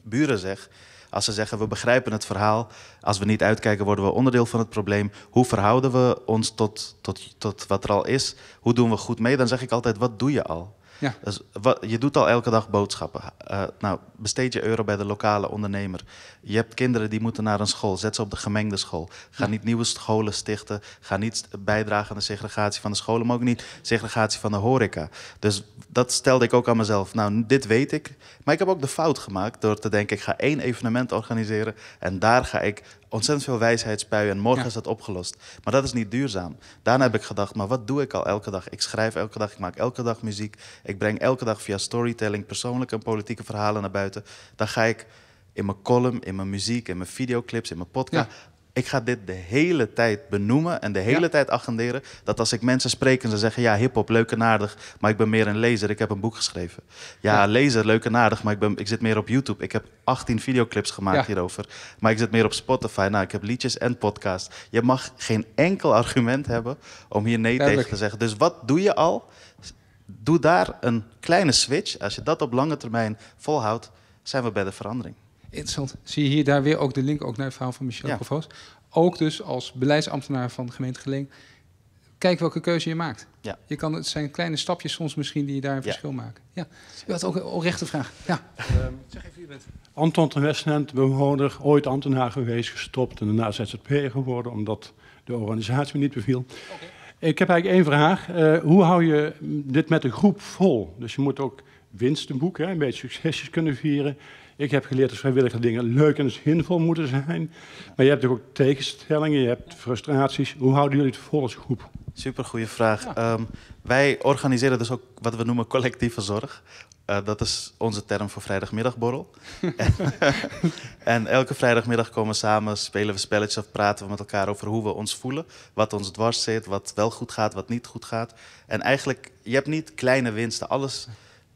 buren zeg als ze zeggen we begrijpen het verhaal, als we niet uitkijken worden we onderdeel van het probleem. Hoe verhouden we ons tot, tot, tot wat er al is? Hoe doen we goed mee? Dan zeg ik altijd wat doe je al? Ja. Dus wat, je doet al elke dag boodschappen. Eh, nou, besteed je euro bij de lokale ondernemer. Je hebt kinderen die moeten naar een school. Zet ze op de gemengde school. Ga niet nieuwe scholen stichten. Ga niet bijdragen aan de segregatie van de scholen, maar ook niet segregatie van de horeca. Dus dat stelde ik ook aan mezelf. Nou, dit weet ik. Maar ik heb ook de fout gemaakt door te denken: ik ga één evenement organiseren en daar ga ik ontzettend veel wijsheid spuien en morgen is dat opgelost. Maar dat is niet duurzaam. Daarna heb ik gedacht, maar wat doe ik al elke dag? Ik schrijf elke dag, ik maak elke dag muziek. Ik breng elke dag via storytelling persoonlijke en politieke verhalen naar buiten. Dan ga ik in mijn column, in mijn muziek, in mijn videoclips, in mijn podcast. Ik ga dit de hele tijd benoemen en de hele tijd agenderen. Dat als ik mensen spreek en ze zeggen: Ja, hip-hop, leuk en aardig, maar ik ben meer een lezer. Ik heb een boek geschreven. Ja, lezer, leuk en aardig, maar ik, ben, ik zit meer op YouTube. Ik heb 18 videoclips gemaakt hierover. Maar ik zit meer op Spotify. Nou, ik heb liedjes en podcast. Je mag geen enkel argument hebben om hier nee tegen te zeggen. Dus wat doe je al? Doe daar een kleine switch. Als je dat op lange termijn volhoudt, zijn we bij de verandering. Interessant. Zie je hier daar weer ook de link ook naar het verhaal van Michel ja. Ook dus als beleidsambtenaar van de gemeente Geleen. Kijk welke keuze je maakt. Je kan, het zijn kleine stapjes soms misschien die je daar een verschil maken. Ja. U had ook een rechte vraag. Ja. Ehm, zeg even wie bent. Anton ten Westenend, bewoner, ooit ambtenaar geweest, gestopt en daarna ZZP geworden omdat de organisatie me niet beviel. Okay. Ik heb eigenlijk één vraag. Eh, hoe hou je dit met een groep vol? Dus je moet ook winsten boeken, een beetje succesjes kunnen vieren. Ik heb geleerd dat vrijwillige dingen leuk en zinvol moeten zijn. Maar je hebt toch ook tegenstellingen, je hebt frustraties. Hoe houden jullie het vol als groep? Super goede vraag. Ehm, wij organiseren dus ook wat we noemen collectieve zorg. Eh, dat is onze term voor vrijdagmiddagborrel. [LAUGHS] en elke vrijdagmiddag komen we samen, spelen we spelletjes of praten we met elkaar over hoe we ons voelen. Wat ons dwars zit, wat wel goed gaat, wat niet goed gaat. En eigenlijk, je hebt niet kleine winsten. Alles,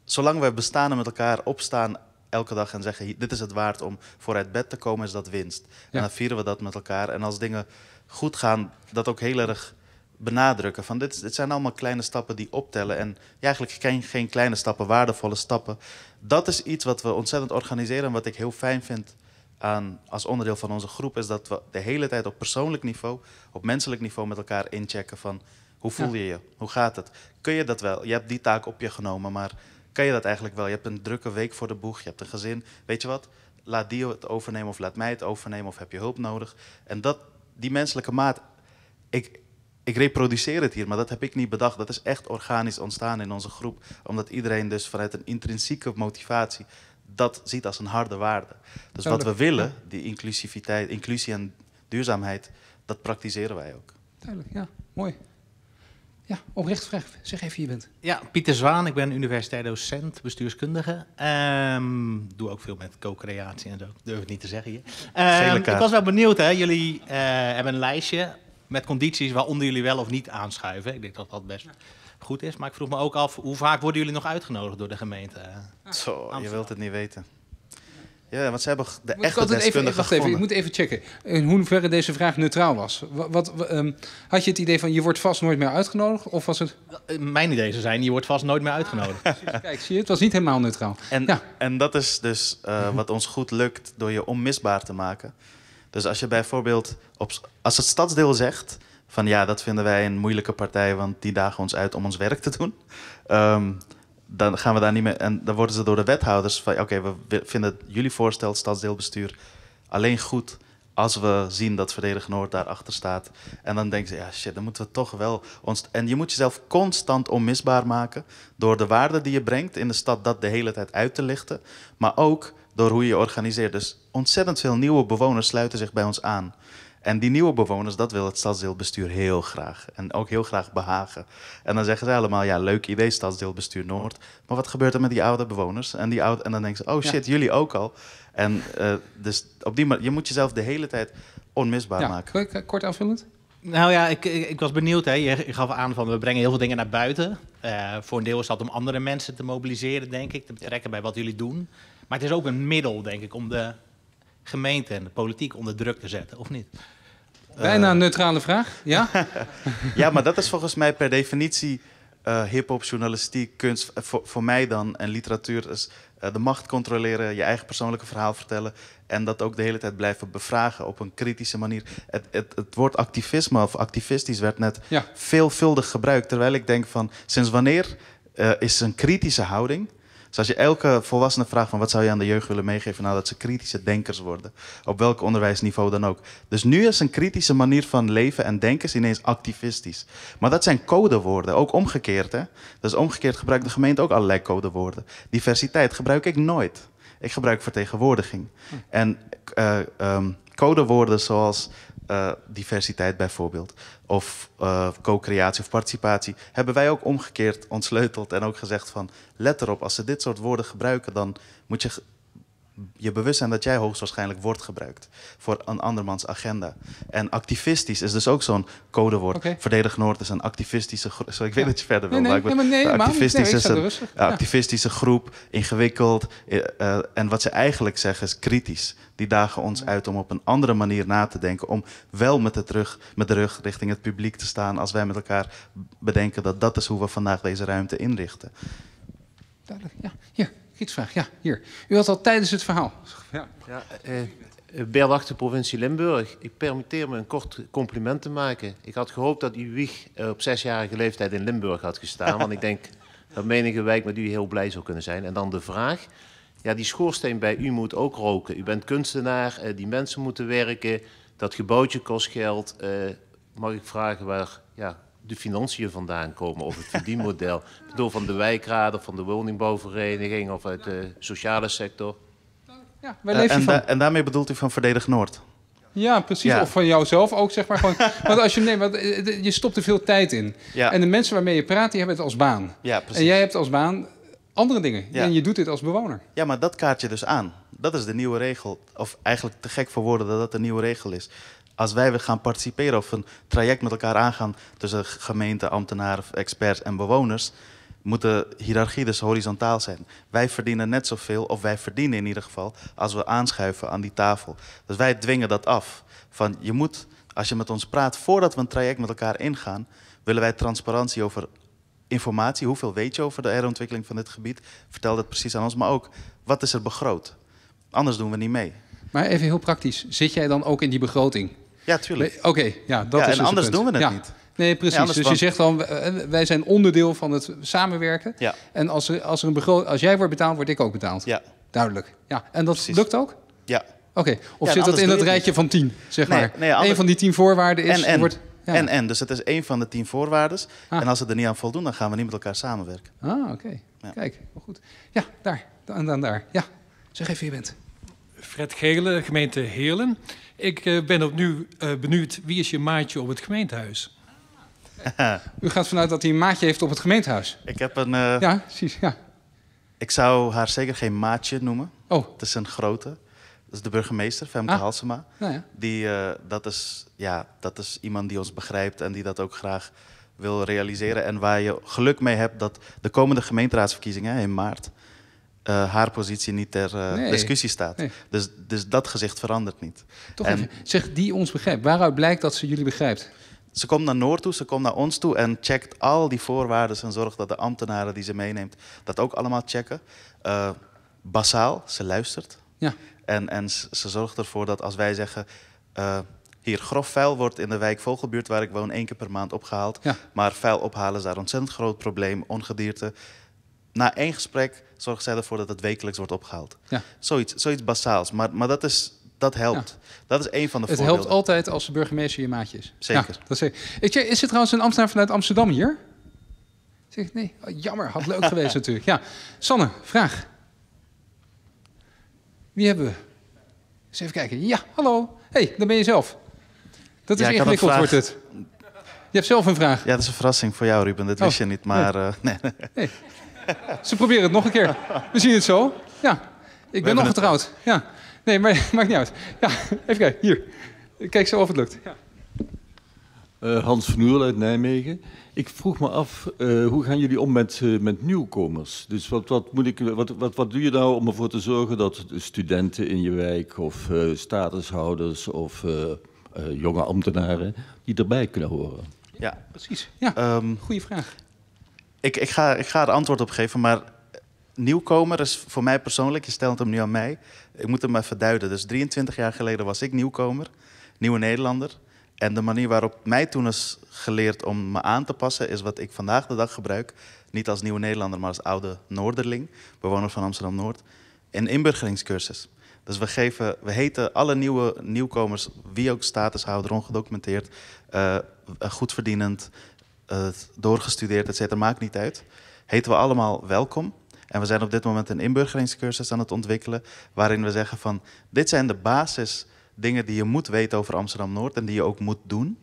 zolang we bestaan en met elkaar opstaan elke dag gaan zeggen: dit is het waard om vooruit bed te komen, is dat winst. En dan vieren we dat met elkaar. En als dingen goed gaan, dat ook heel erg benadrukken. Van dit, zijn allemaal kleine stappen die optellen. En ja, eigenlijk geen, geen kleine stappen, waardevolle stappen. Dat is iets wat we ontzettend organiseren. En wat ik heel fijn vind aan, als onderdeel van onze groep, is dat we de hele tijd op persoonlijk niveau, op menselijk niveau met elkaar inchecken van hoe voel je je? Hoe gaat het? Kun je dat wel? Je hebt die taak op je genomen, maar kan je dat eigenlijk wel. Je hebt een drukke week voor de boeg, je hebt een gezin. Weet je wat? Laat die het overnemen of laat mij het overnemen of heb je hulp nodig? En dat, die menselijke maat, ik, ik reproduceer het hier, maar dat heb ik niet bedacht. Dat is echt organisch ontstaan in onze groep. Omdat iedereen dus vanuit een intrinsieke motivatie dat ziet als een harde waarde. Dus wat we willen, die inclusiviteit, inclusie en duurzaamheid, dat praktiseren wij ook. Duidelijk, ja. Mooi. Ja, oprecht vraag. Zeg even wie je bent. Ja, Pieter Zwaan. Ik ben universitair docent, bestuurskundige. Um, doe ook veel met co-creatie en zo. Durf ik niet te zeggen hier. Ehm, ik was wel benieuwd, hè. Jullie eh, hebben een lijstje met condities waaronder jullie wel of niet aanschuiven. Ik denk dat dat best goed is. Maar ik vroeg me ook af, hoe vaak worden jullie nog uitgenodigd door de gemeente? Zo, je wilt het niet weten. Ja, want ze hebben de echte deskundigen Wacht even, ik moet even checken. In hoeverre deze vraag neutraal was. Wat, ehm, had je het idee van je wordt vast nooit meer uitgenodigd? Of was het... Eh, mijn idee zou zijn, je wordt vast nooit meer ah, uitgenodigd. kijk, zie je, het was niet helemaal neutraal. En, ja. en dat is dus eh, wat ons goed lukt door je onmisbaar te maken. Dus als je bijvoorbeeld, op, als het stadsdeel zegt... van ja, dat vinden wij een moeilijke partij... want die dagen ons uit om ons werk te doen... Ehm, dan gaan we daar niet meer. En dan worden ze door de wethouders van: oké, we vinden jullie voorstel, stadsdeelbestuur, alleen goed als we zien dat Verdedig Noord daarachter staat. En dan denken ze: ja, shit, dan moeten we toch wel ons. En je moet jezelf constant onmisbaar maken door de waarde die je brengt in de stad, dat de hele tijd uit te lichten. Maar ook door hoe je organiseert. Dus ontzettend veel nieuwe bewoners sluiten zich bij ons aan. En die nieuwe bewoners, dat wil het stadsdeelbestuur heel graag. En ook heel graag behagen. En dan zeggen ze allemaal, ja, leuk idee, stadsdeelbestuur Noord. Maar wat gebeurt er met die oude bewoners? En, die oude, en dan denken ze, oh shit, jullie ook al. En eh, dus op die manier, je moet jezelf de hele tijd onmisbaar ja, maken. Kort aanvullend? Nou ja, ik, ik, was benieuwd. Hè. Je, gaf aan van we brengen heel veel dingen naar buiten. Eh, voor een deel is dat om andere mensen te mobiliseren, denk ik. Te betrekken bij wat jullie doen. Maar het is ook een middel, denk ik, om de gemeente en de politiek onder druk te zetten, of niet? Bijna eh, een neutrale vraag, ja? [LAUGHS] ja, maar dat is volgens mij per definitie uh, hip-hop, journalistiek, kunst, eh, voor, voor, mij dan, en literatuur, is de macht controleren, je eigen persoonlijke verhaal vertellen en dat ook de hele tijd blijven bevragen op een kritische manier. Het, het, het woord activisme of activistisch werd net veelvuldig gebruikt, terwijl ik denk van sinds wanneer uh, is een kritische houding dus als je elke volwassene vraagt van wat zou je aan de jeugd willen meegeven nou dat ze kritische denkers worden, op welk onderwijsniveau dan ook. Dus nu is een kritische manier van leven en denken ineens activistisch. Maar dat zijn codewoorden, ook omgekeerd. Hè? Dus omgekeerd gebruikt de gemeente ook allerlei codewoorden. Diversiteit gebruik ik nooit. Ik gebruik vertegenwoordiging. Hm. En eh, ehm, codewoorden zoals eh, diversiteit bijvoorbeeld of eh, co-creatie of participatie, hebben wij ook omgekeerd ontsleuteld en ook gezegd van let erop, als ze dit soort woorden gebruiken, dan moet je je bewust zijn dat jij hoogstwaarschijnlijk wordt gebruikt voor een andermans agenda. En activistisch is dus ook zo'n codewoord. Okay. Verdedig Noord is een activistische groep. Ik weet ja. dat je verder wil, nee, nee, maar Nee, nee, maar activistisch is ja. activistische groep, ingewikkeld. Uh, en wat ze eigenlijk zeggen is kritisch. Die dagen ons uit om op een andere manier na te denken. Om wel met de, terug, met de rug richting het publiek te staan als wij met elkaar bedenken dat dat is hoe we vandaag deze ruimte inrichten. Duidelijk, ja. Hier. Gidsvraag, ja, hier. U had al tijdens het verhaal. Ja. ja eh, eh provincie Limburg. Ik permitteer me een kort compliment te maken. Ik had gehoopt dat u wieg eh, op zesjarige leeftijd in Limburg had gestaan. want ik denk [LAUGHS] dat menige wijk met u heel blij zou kunnen zijn. En dan de vraag. Ja, die schoorsteen bij u moet ook roken. U bent kunstenaar, eh, die mensen moeten werken. Dat gebouwtje kost geld. Eh, mag ik vragen waar, ja, de financiën vandaan komen of het verdienmodel. Ik bedoel, van de wijkraad of van de woningbouwvereniging of uit de sociale sector. Ja, waar leef je eh, en, van? en daarmee bedoelt u van Verdedig Noord? Ja, precies. Of van jouzelf ook, zeg maar. Gewoon, [LAUGHS] want als je nee, want eh, eh, je stopt er veel tijd in. Ja. En de mensen waarmee je praat, die hebben het als baan. Ja, precies. En jij hebt als baan andere dingen. Ja. En je doet dit als bewoner. Ja, maar dat kaart je dus aan. Dat is de nieuwe regel. Of eigenlijk te gek voor woorden dat dat een nieuwe regel is als wij weer gaan participeren of een traject met elkaar aangaan tussen gemeente, ambtenaren, experts en bewoners, moet de hiërarchie dus horizontaal zijn. Wij verdienen net zoveel, of wij verdienen in ieder geval, als we aanschuiven aan die tafel. Dus wij dwingen dat af. Van je moet, als je met ons praat, voordat we een traject met elkaar ingaan, willen wij transparantie over informatie. Hoeveel weet je over de herontwikkeling van dit gebied? Vertel dat precies aan ons, maar ook wat is er begroot? Anders doen we niet mee. Maar even heel praktisch, zit jij dan ook in die begroting? Ja, tuurlijk. Oké, ja, dat ja, En dus anders doen we het niet. Nee, precies. dus je zegt dan, eh, wij zijn onderdeel van het samenwerken. Ja. En als, er, als, er een als jij wordt betaald, word ik ook betaald. Ja. Duidelijk. Ja. En dat lukt ook? Ja. Oké. Of zit dat in het rijtje van tien, zeg nee, maar? Nee, Een van die tien voorwaarden is... En, en. Wordt, en, en. Dus het is één van de tien voorwaarden. Ah. En als ze er niet aan voldoen, dan gaan we niet met elkaar samenwerken. Ah, oké. Kijk, oh, goed. Ja, daar. En dan, daar. Ja. Zeg even wie je bent. Fred Gele, gemeente Heerlen. Ik eh, ben opnieuw eh, benieuwd, wie is je maatje op het gemeentehuis? [LAUGHS] U gaat vanuit dat hij een maatje heeft op het gemeentehuis? Ik heb een... Eh, ja, precies, ja. Ik zou haar zeker geen maatje noemen. Oh. Het is een grote. Dat is de burgemeester, Femke ah. Halsema. Nou ja. Die, dat, is, ja, dat is iemand die ons begrijpt en die dat ook graag wil realiseren. En waar je geluk mee hebt dat de komende gemeenteraadsverkiezingen in maart... Eh, haar positie niet ter eh, discussie staat. Dus, dus dat gezicht verandert niet. Toch en, die ons begrijpt. Waaruit blijkt dat ze jullie begrijpt? Ze komt naar Noord toe, ze komt naar ons toe en checkt al die voorwaarden en zorgt dat de ambtenaren die ze meeneemt dat ook allemaal checken. Uh, basaal, ze luistert. Ja. En, en ze zorgt ervoor dat als wij zeggen, hier grof vuil wordt in de wijk Vogelbuurt waar ik woon één keer per maand opgehaald. Maar vuil ophalen is daar ontzettend groot probleem, ongedierte. Na één gesprek zorgen zij ervoor dat het wekelijks wordt opgehaald. Ja. Zoiets, zoiets basaals. Maar, maar dat, is, dat helpt. Dat is één van de het helpt altijd als de burgemeester je maatje is. Zeker. dat is, zeker. is er trouwens een ambtenaar vanuit Amsterdam hier? Zeg, nee, oh, jammer. Had leuk geweest [LAUGHS] natuurlijk. Ja. Sanne, vraag. Wie hebben we? Eens even kijken. Ja, hallo. hey, daar ben je zelf. Dat is ingewikkeld, wordt het. Je hebt zelf een vraag. Ja, dat is een verrassing voor jou, Ruben. Dat oh. wist je niet, maar... nee. Eh, [LAUGHS] Ze proberen het nog een keer. We zien het zo. Ja, ik ben nog getrouwd. Ja. Nee, maar [LAUGHS] maakt niet uit. Ja, even kijken. Hier. Kijk zo of het lukt. Ja. Eh, Hans van uit Nijmegen. Ik vroeg me af, eh, hoe gaan jullie om met, eh, met nieuwkomers? Dus wat, wat, moet ik, wat, wat, wat doe je nou om ervoor te zorgen dat studenten in je wijk of statushouders of jonge ambtenaren die erbij kunnen horen? Ja, precies. Ja, ehm, goede vraag ik, ik, ga, ik ga er antwoord op geven, maar nieuwkomer is voor mij persoonlijk, je stelt hem nu aan mij. Ik moet hem even duiden. Dus 23 jaar geleden was ik nieuwkomer, nieuwe Nederlander. En de manier waarop mij toen is geleerd om me aan te passen, is wat ik vandaag de dag gebruik. Niet als nieuwe Nederlander, maar als oude Noorderling, bewoner van Amsterdam Noord. Een inburgeringscursus. Dus we, geven, we heten alle nieuwe nieuwkomers, wie ook statushouder, ongedocumenteerd, eh, goedverdienend, eh, doorgestudeerd, et maakt niet uit. Heten we allemaal welkom. En we zijn op dit moment een inburgeringscursus aan het ontwikkelen, waarin we zeggen van dit zijn de basisdingen die je moet weten over Amsterdam-Noord en die je ook moet doen.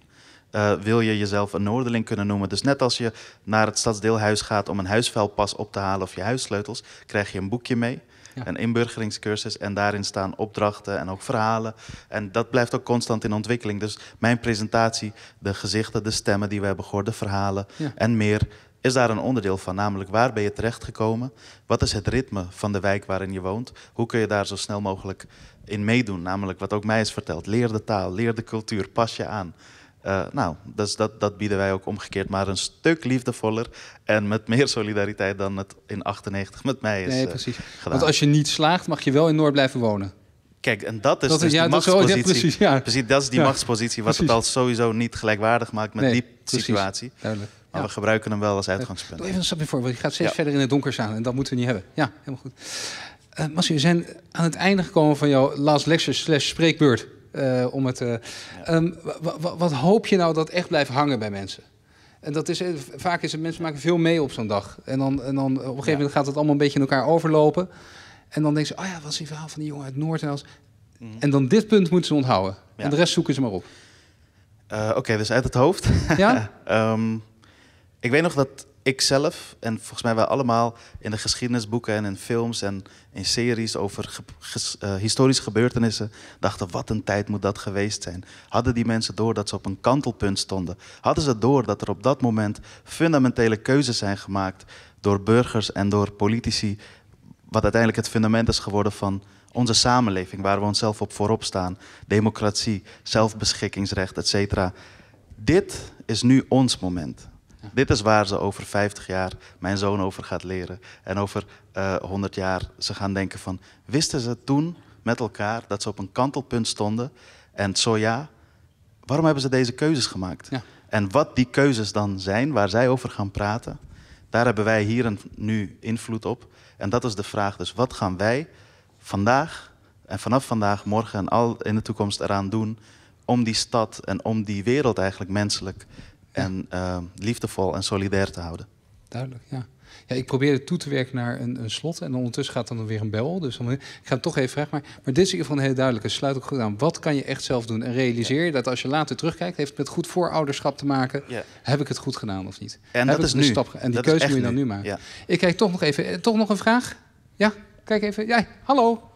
Eh, wil je jezelf een Noorderling kunnen noemen. Dus net als je naar het stadsdeelhuis gaat om een huisvuilpas op te halen of je huissleutels, krijg je een boekje mee en een inburgeringscursus. En daarin staan opdrachten en ook verhalen. En dat blijft ook constant in ontwikkeling. Dus mijn presentatie, de gezichten, de stemmen die we hebben gehoord, de verhalen en meer, is daar een onderdeel van. Namelijk, waar ben je terechtgekomen? Wat is het ritme van de wijk waarin je woont? Hoe kun je daar zo snel mogelijk in meedoen? Namelijk, wat ook mij is verteld, leer de taal, leer de cultuur, pas je aan. Eh, nou, dus dat, dat bieden wij ook omgekeerd, maar een stuk liefdevoller en met meer solidariteit dan het in 98 met mij is nee, eh, precies. Gedaan. Want als je niet slaagt, mag je wel in Noord blijven wonen. Kijk, en dat is dat dus die machtspositie. precies, dat is die machtspositie wat het al sowieso niet gelijkwaardig maakt met die situatie. Duidelijk. Maar we gebruiken hem wel als uitgangspunt. Doe even een stapje voor, want je gaat steeds verder in het donker staan en dat moeten we niet hebben. Ja, helemaal goed. Uh, Massie, we zijn aan het einde gekomen van jouw last lecture slash spreekbeurt. Eh, om het, eh, ehm, wat hoop je nou dat echt blijft hangen bij mensen? En dat is, eh, vaak is het, mensen maken veel mee op zo'n dag. En dan, en dan op een gegeven moment gaat het allemaal een beetje in elkaar overlopen. En dan denken ze, oh ja, wat is die verhaal van die jongen uit Noord en als... Mhm. En dan dit punt moeten ze onthouden. En de rest zoeken ze maar op. Oké, okay, dus uit het hoofd. Ja? [LAUGHS] Ehm, ik weet nog dat ik zelf en volgens mij wij allemaal in de geschiedenisboeken en in films en in series over eh, historische gebeurtenissen dachten: wat een tijd moet dat geweest zijn? Hadden die mensen door dat ze op een kantelpunt stonden? Hadden ze door dat er op dat moment fundamentele keuzes zijn gemaakt door burgers en door politici, wat uiteindelijk het fundament is geworden van onze samenleving, waar we onszelf op voorop staan: democratie, zelfbeschikkingsrecht, et cetera. Dit is nu ons moment. Dit is waar ze over 50 jaar mijn zoon over gaat leren. En over 100 eh, jaar ze gaan denken van, wisten ze toen met elkaar dat ze op een kantelpunt stonden? En zo ja, waarom hebben ze deze keuzes gemaakt? En wat die keuzes dan zijn, waar zij over gaan praten, daar hebben wij hier en nu invloed op. En dat is de vraag. Dus wat gaan wij vandaag en vanaf vandaag, morgen en al in de toekomst eraan doen om die stad en om die wereld eigenlijk menselijk en ehm, liefdevol en solidair te houden. Duidelijk, ja. Ja, ik probeerde toe te werken naar een, een slot en ondertussen gaat dan weer een bel. Dus ik ga toch even vragen. Maar, maar dit is in ieder geval een hele duidelijke. Sluit ook goed aan. Wat kan je echt zelf doen? En realiseer je dat als je later terugkijkt, heeft het met goed voorouderschap te maken. Heb ik het goed gedaan of niet? En dat is nu. Stap, en die keuze moet je dan nu, maken. Ik kijk toch nog even. Eh, toch nog een vraag? Ja, kijk even. Jij, hallo.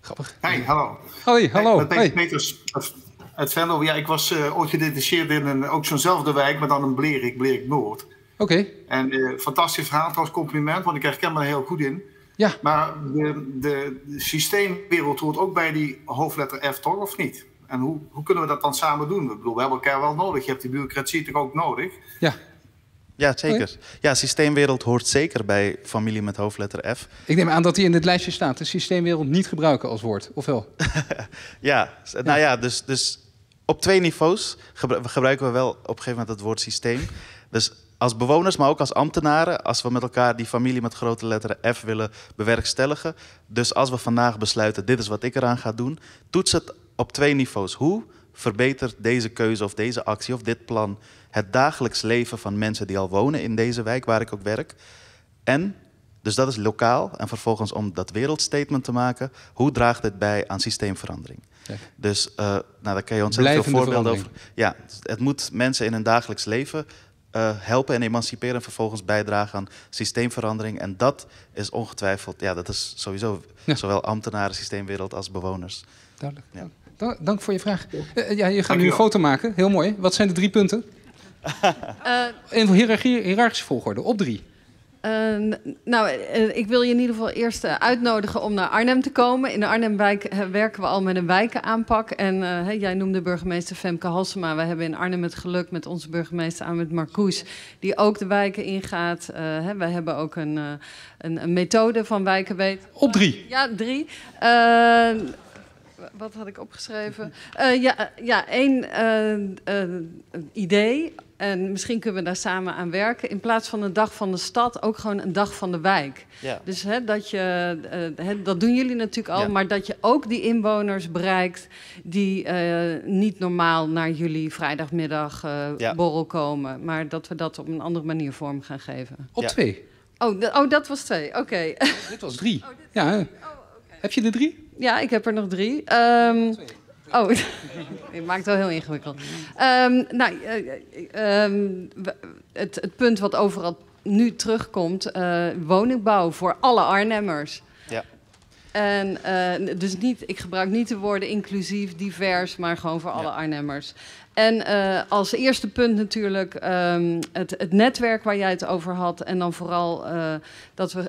Grappig. Hey, hallo. Hoi, hallo. Hey, dat uit Venlo, ja, ik was eh, ooit gedetacheerd in een, ook zo'nzelfde wijk, maar dan een Blerik, Blerik Noord. Oké. En eh, fantastisch verhaal als compliment, want ik herken me er heel goed in. Ja. Maar de, de, systeemwereld hoort ook bij die hoofdletter F, toch, of niet? En hoe, hoe kunnen we dat dan samen doen? Ik bedoel, we hebben elkaar wel nodig. Je hebt die bureaucratie toch ook nodig? Ja. Ja, zeker. Ja, systeemwereld hoort zeker bij familie met hoofdletter F. Ik neem aan dat die in dit lijstje staat. De systeemwereld niet gebruiken als woord, of wel? [LAUGHS] ja, nou ja, dus, dus op twee niveaus gebruiken we wel op een gegeven moment het woord systeem. Dus als bewoners, maar ook als ambtenaren, als we met elkaar die familie met grote letteren F willen bewerkstelligen. Dus als we vandaag besluiten, dit is wat ik eraan ga doen, toets het op twee niveaus. Hoe verbetert deze keuze of deze actie of dit plan het dagelijks leven van mensen die al wonen in deze wijk waar ik ook werk? En, dus dat is lokaal, en vervolgens om dat wereldstatement te maken, hoe draagt dit bij aan systeemverandering? Dus eh, nou, daar kan je ontzettend veel voorbeelden over. Ja, dus het moet mensen in hun dagelijks leven eh, helpen en emanciperen en vervolgens bijdragen aan systeemverandering. En dat is ongetwijfeld, ja, dat is sowieso zowel ambtenaren, systeemwereld als bewoners. Duidelijk. Ja. dank voor je vraag. Eh, ja, je gaat nu een foto maken, heel mooi. Wat zijn de drie punten? in [LAUGHS] hiërarchische volgorde, op drie. Uh, nou, eh, ik wil je in ieder geval eerst eh, uitnodigen om naar Arnhem te komen. In de Arnhemwijk eh, werken we al met een wijkenaanpak. En jij noemde burgemeester Femke Halsema. We hebben in Arnhem het geluk met onze burgemeester Ahmed Marcoes, die ook de wijken ingaat. Hè, we hebben ook een, een, een, methode van wijkenbeet. Op drie? Ja, drie wat had ik opgeschreven? ja, ja, één idee en misschien kunnen we daar samen aan werken. In plaats van een dag van de stad, ook gewoon een dag van de wijk. Ja. Dus hè, dat, je, eh, hè, dat doen jullie natuurlijk al. Maar dat je ook die inwoners bereikt die eh, niet normaal naar jullie vrijdagmiddag eh, borrel komen. Maar dat we dat op een andere manier vorm gaan geven. Op twee. Oh, oh, dat was twee. Oké. Dit was drie. Oh, ja. Oh, Heb je er drie? Ja, ik heb er nog drie. Ehm, Oh, je [LAUGHS] maakt het wel heel ingewikkeld. Ehm, nou, eh, eh, ehm, het, het, punt wat overal nu terugkomt, eh, woningbouw voor alle Arnhemmers. Ja. En dus niet, ik gebruik niet de woorden inclusief, divers, maar gewoon voor alle Arnhemmers. En als eerste punt natuurlijk ehm, het, het, netwerk waar jij het over had. En dan vooral dat we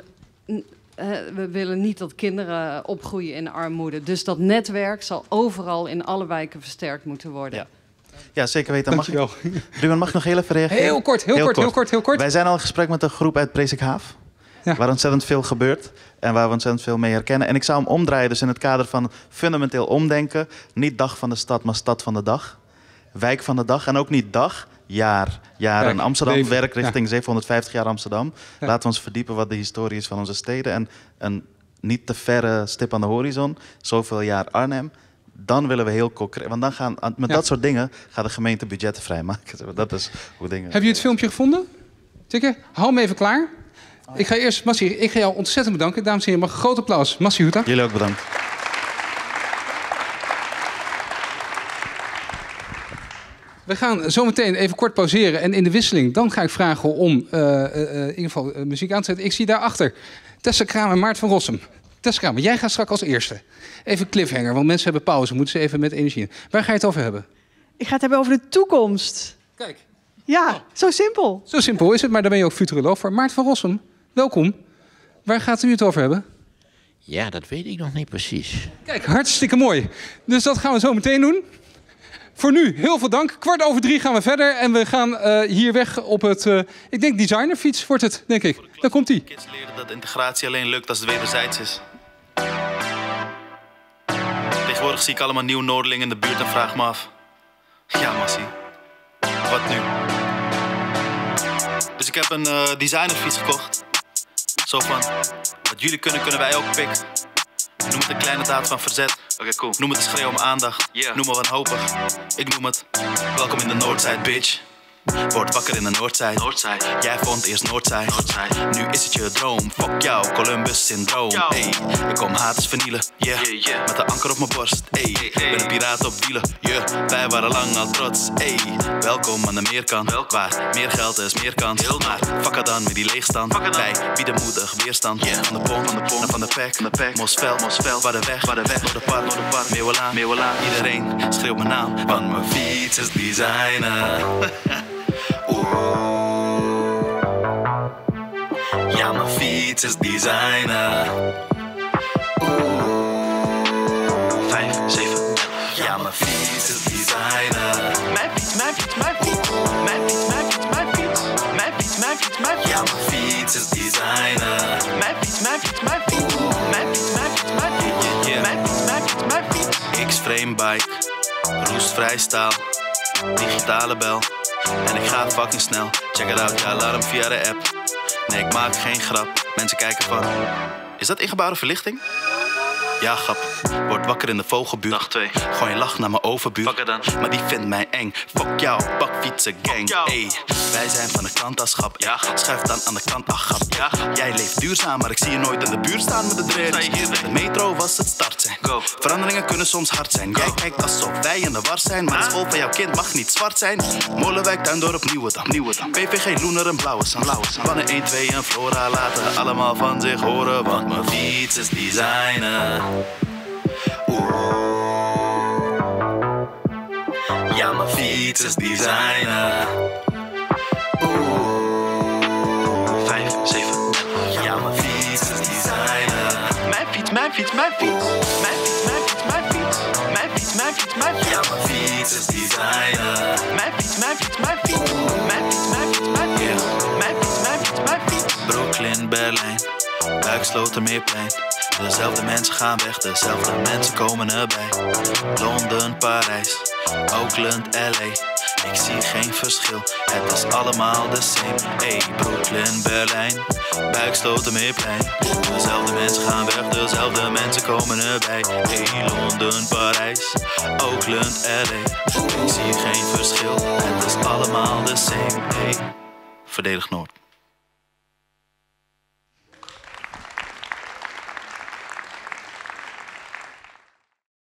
eh, we willen niet dat kinderen opgroeien in armoede. Dus dat netwerk zal overal in alle wijken versterkt moeten worden. Ja. Ja, zeker weten. Mag Dankjewel. ik, Ruben, mag ik nog heel even reageren? Heel kort, heel, kort, heel kort, heel kort. Wij zijn al in gesprek met een groep uit Prezikhaaf. Ja. Waar ontzettend veel gebeurt en waar we ontzettend veel mee herkennen. En ik zou hem omdraaien, dus in het kader van fundamenteel omdenken. Niet dag van de stad, maar stad van de dag. Wijk van de dag. En ook niet dag, jaar, jaar Amsterdam. Leven. Werk richting 750 jaar Amsterdam. Laten we ons verdiepen wat de historie is van onze steden. En een niet te verre stip aan de horizon, zoveel jaar Arnhem. Dan willen we heel concreet. Want dan gaan, met dat soort dingen gaat de gemeente budgetten vrijmaken. [LAUGHS] Dat is hoe dingen. Heb je het filmpje gevonden? Tikke, hou hem even klaar. Oh, ik ga eerst, Massi, ik ga jou ontzettend bedanken. Dames en heren, mag een groot applaus. Massi Huta. Jullie ook bedankt. We gaan zo meteen even kort pauzeren. En in de wisseling, dan ga ik vragen om uh, uh, muziek aan te zetten. Ik zie daarachter Tessa Kramer en Maart van Rossum. Tessa Kramer, jij gaat straks als eerste. Even cliffhanger, want mensen hebben pauze. Moeten ze even met energie in. Waar ga je het over hebben? Ik ga het hebben over de toekomst. Kijk. Ja, oh. zo simpel. Zo simpel is het, maar daar ben je ook futuroloog voor. Maart van Rossum, welkom. Waar gaat u het over hebben? Ja, dat weet ik nog niet precies. Kijk, hartstikke mooi. Dus dat gaan we zo meteen doen voor nu heel veel dank. Kwart over drie gaan we verder. En we gaan eh, hier weg op het, eh, ik denk designerfiets wordt het, denk ik. Daar komt ie. Kids leren dat integratie alleen lukt als het wederzijds is. Tegenwoordig zie ik allemaal nieuwe Noordeling in de buurt en vraag me af. Ja, Massie. Wat nu? Dus ik heb een eh, designerfiets gekocht. Zo van, wat jullie kunnen, kunnen wij ook pikken. Noem het een kleine daad van verzet. Oké, cool. Noem het een schreeuw om aandacht. Yeah. Noem me wanhopig. Ik noem het. Welkom in de Noordzijde, bitch. Word wakker in de noordzijde. Jij vond eerst noordzijde. Nu is het je droom. Fuck jou, Columbus-syndroom. Hey, ik kom haters vernielen. Yeah. Yeah, Met de anker op mijn borst. Hey, hey. ben een piraat op wielen. Yeah. Wij waren lang al trots. Ey, welkom aan de meerkant. Welkwaar? waar meer geld is meer kans. Heel maar fuck dan met die leegstand. Wij bieden moedig weerstand. Yeah. Van de pomp, van de en van de pek, van de pek. Mosvel, Mosvel, waar de weg, waar de weg. Door de park, door de park. Meeuwelaan, Meeuwelaan. Iedereen schreeuwt mijn naam, want mijn fiets is designer. [LAUGHS] Ooh. Ja, mijn fiets is designer. Vijf, zeven. Ja, mijn fiets is designer. Mijn fiets, mijn fiets, mijn fiets. Mijn fiets, mijn fiets, mijn fiets. Mijn fiets, mijn fiets, mijn Ja, mijn is designer. Mijn fiets, mijn fiets, mijn fiets. Mijn fiets, mijn fiets, fiets. X-frame bike, roestvrij staal, digitale bel. En ik ga fucking snel, check it out, ja laat hem via de app. Nee, ik maak geen grap, mensen kijken van... Is dat ingebouwde verlichting? Ja, grap. Word wakker in de vogelbuurt. Nacht 2. Gooi een lach naar mijn overbuurt. Maar die vindt mij eng. Fuck jou, pak fietsen gang. Ey, wij zijn van de kant als schap. Ja, Schuif dan aan de kant ach grap. Ja, Jij leeft duurzaam, maar ik zie je nooit in de buurt staan met de dreadlocks. De metro was het start zijn. Go. Veranderingen kunnen soms hard zijn. Jij kijkt alsof wij in de war zijn. Maar de ah. school van jouw kind mag niet zwart zijn. Molenwijk, Tuindorp, nieuwe Nieuwedam. PVG, Loener en Blauwe Sam. Blauwe de 1, 2 en Flora laten allemaal van zich horen. Want mijn fiets is designer. Oeh. Ja, mijn fiets is designer. Vijf, zeven. Ja, mijn fiets is designer. Mijn fiets, mijn fiets, mijn fiets. Mijn fiets, mijn fiets, mijn fiets. Mijn fiets, mijn fiets, mijn fiets. Ja, mijn fiets is designer. Mijn fiets, mijn fiets, mijn fiets. Mijn fiets, mijn fiets, mijn fiets. Mijn fiets, mijn fiets, mijn fiets. Brooklyn, Berlijn. Buiksloten, pijn. Dezelfde mensen gaan weg, dezelfde mensen komen erbij. Londen, Parijs, Oakland, LA. Ik zie geen verschil, het is allemaal de same. Hey, Brooklyn, Berlijn, buikstoten meerplein. Dezelfde mensen gaan weg, dezelfde mensen komen erbij. Hey, Londen, Parijs, Oakland, LA. Ik zie geen verschil, het is allemaal de same. verdedig Noord.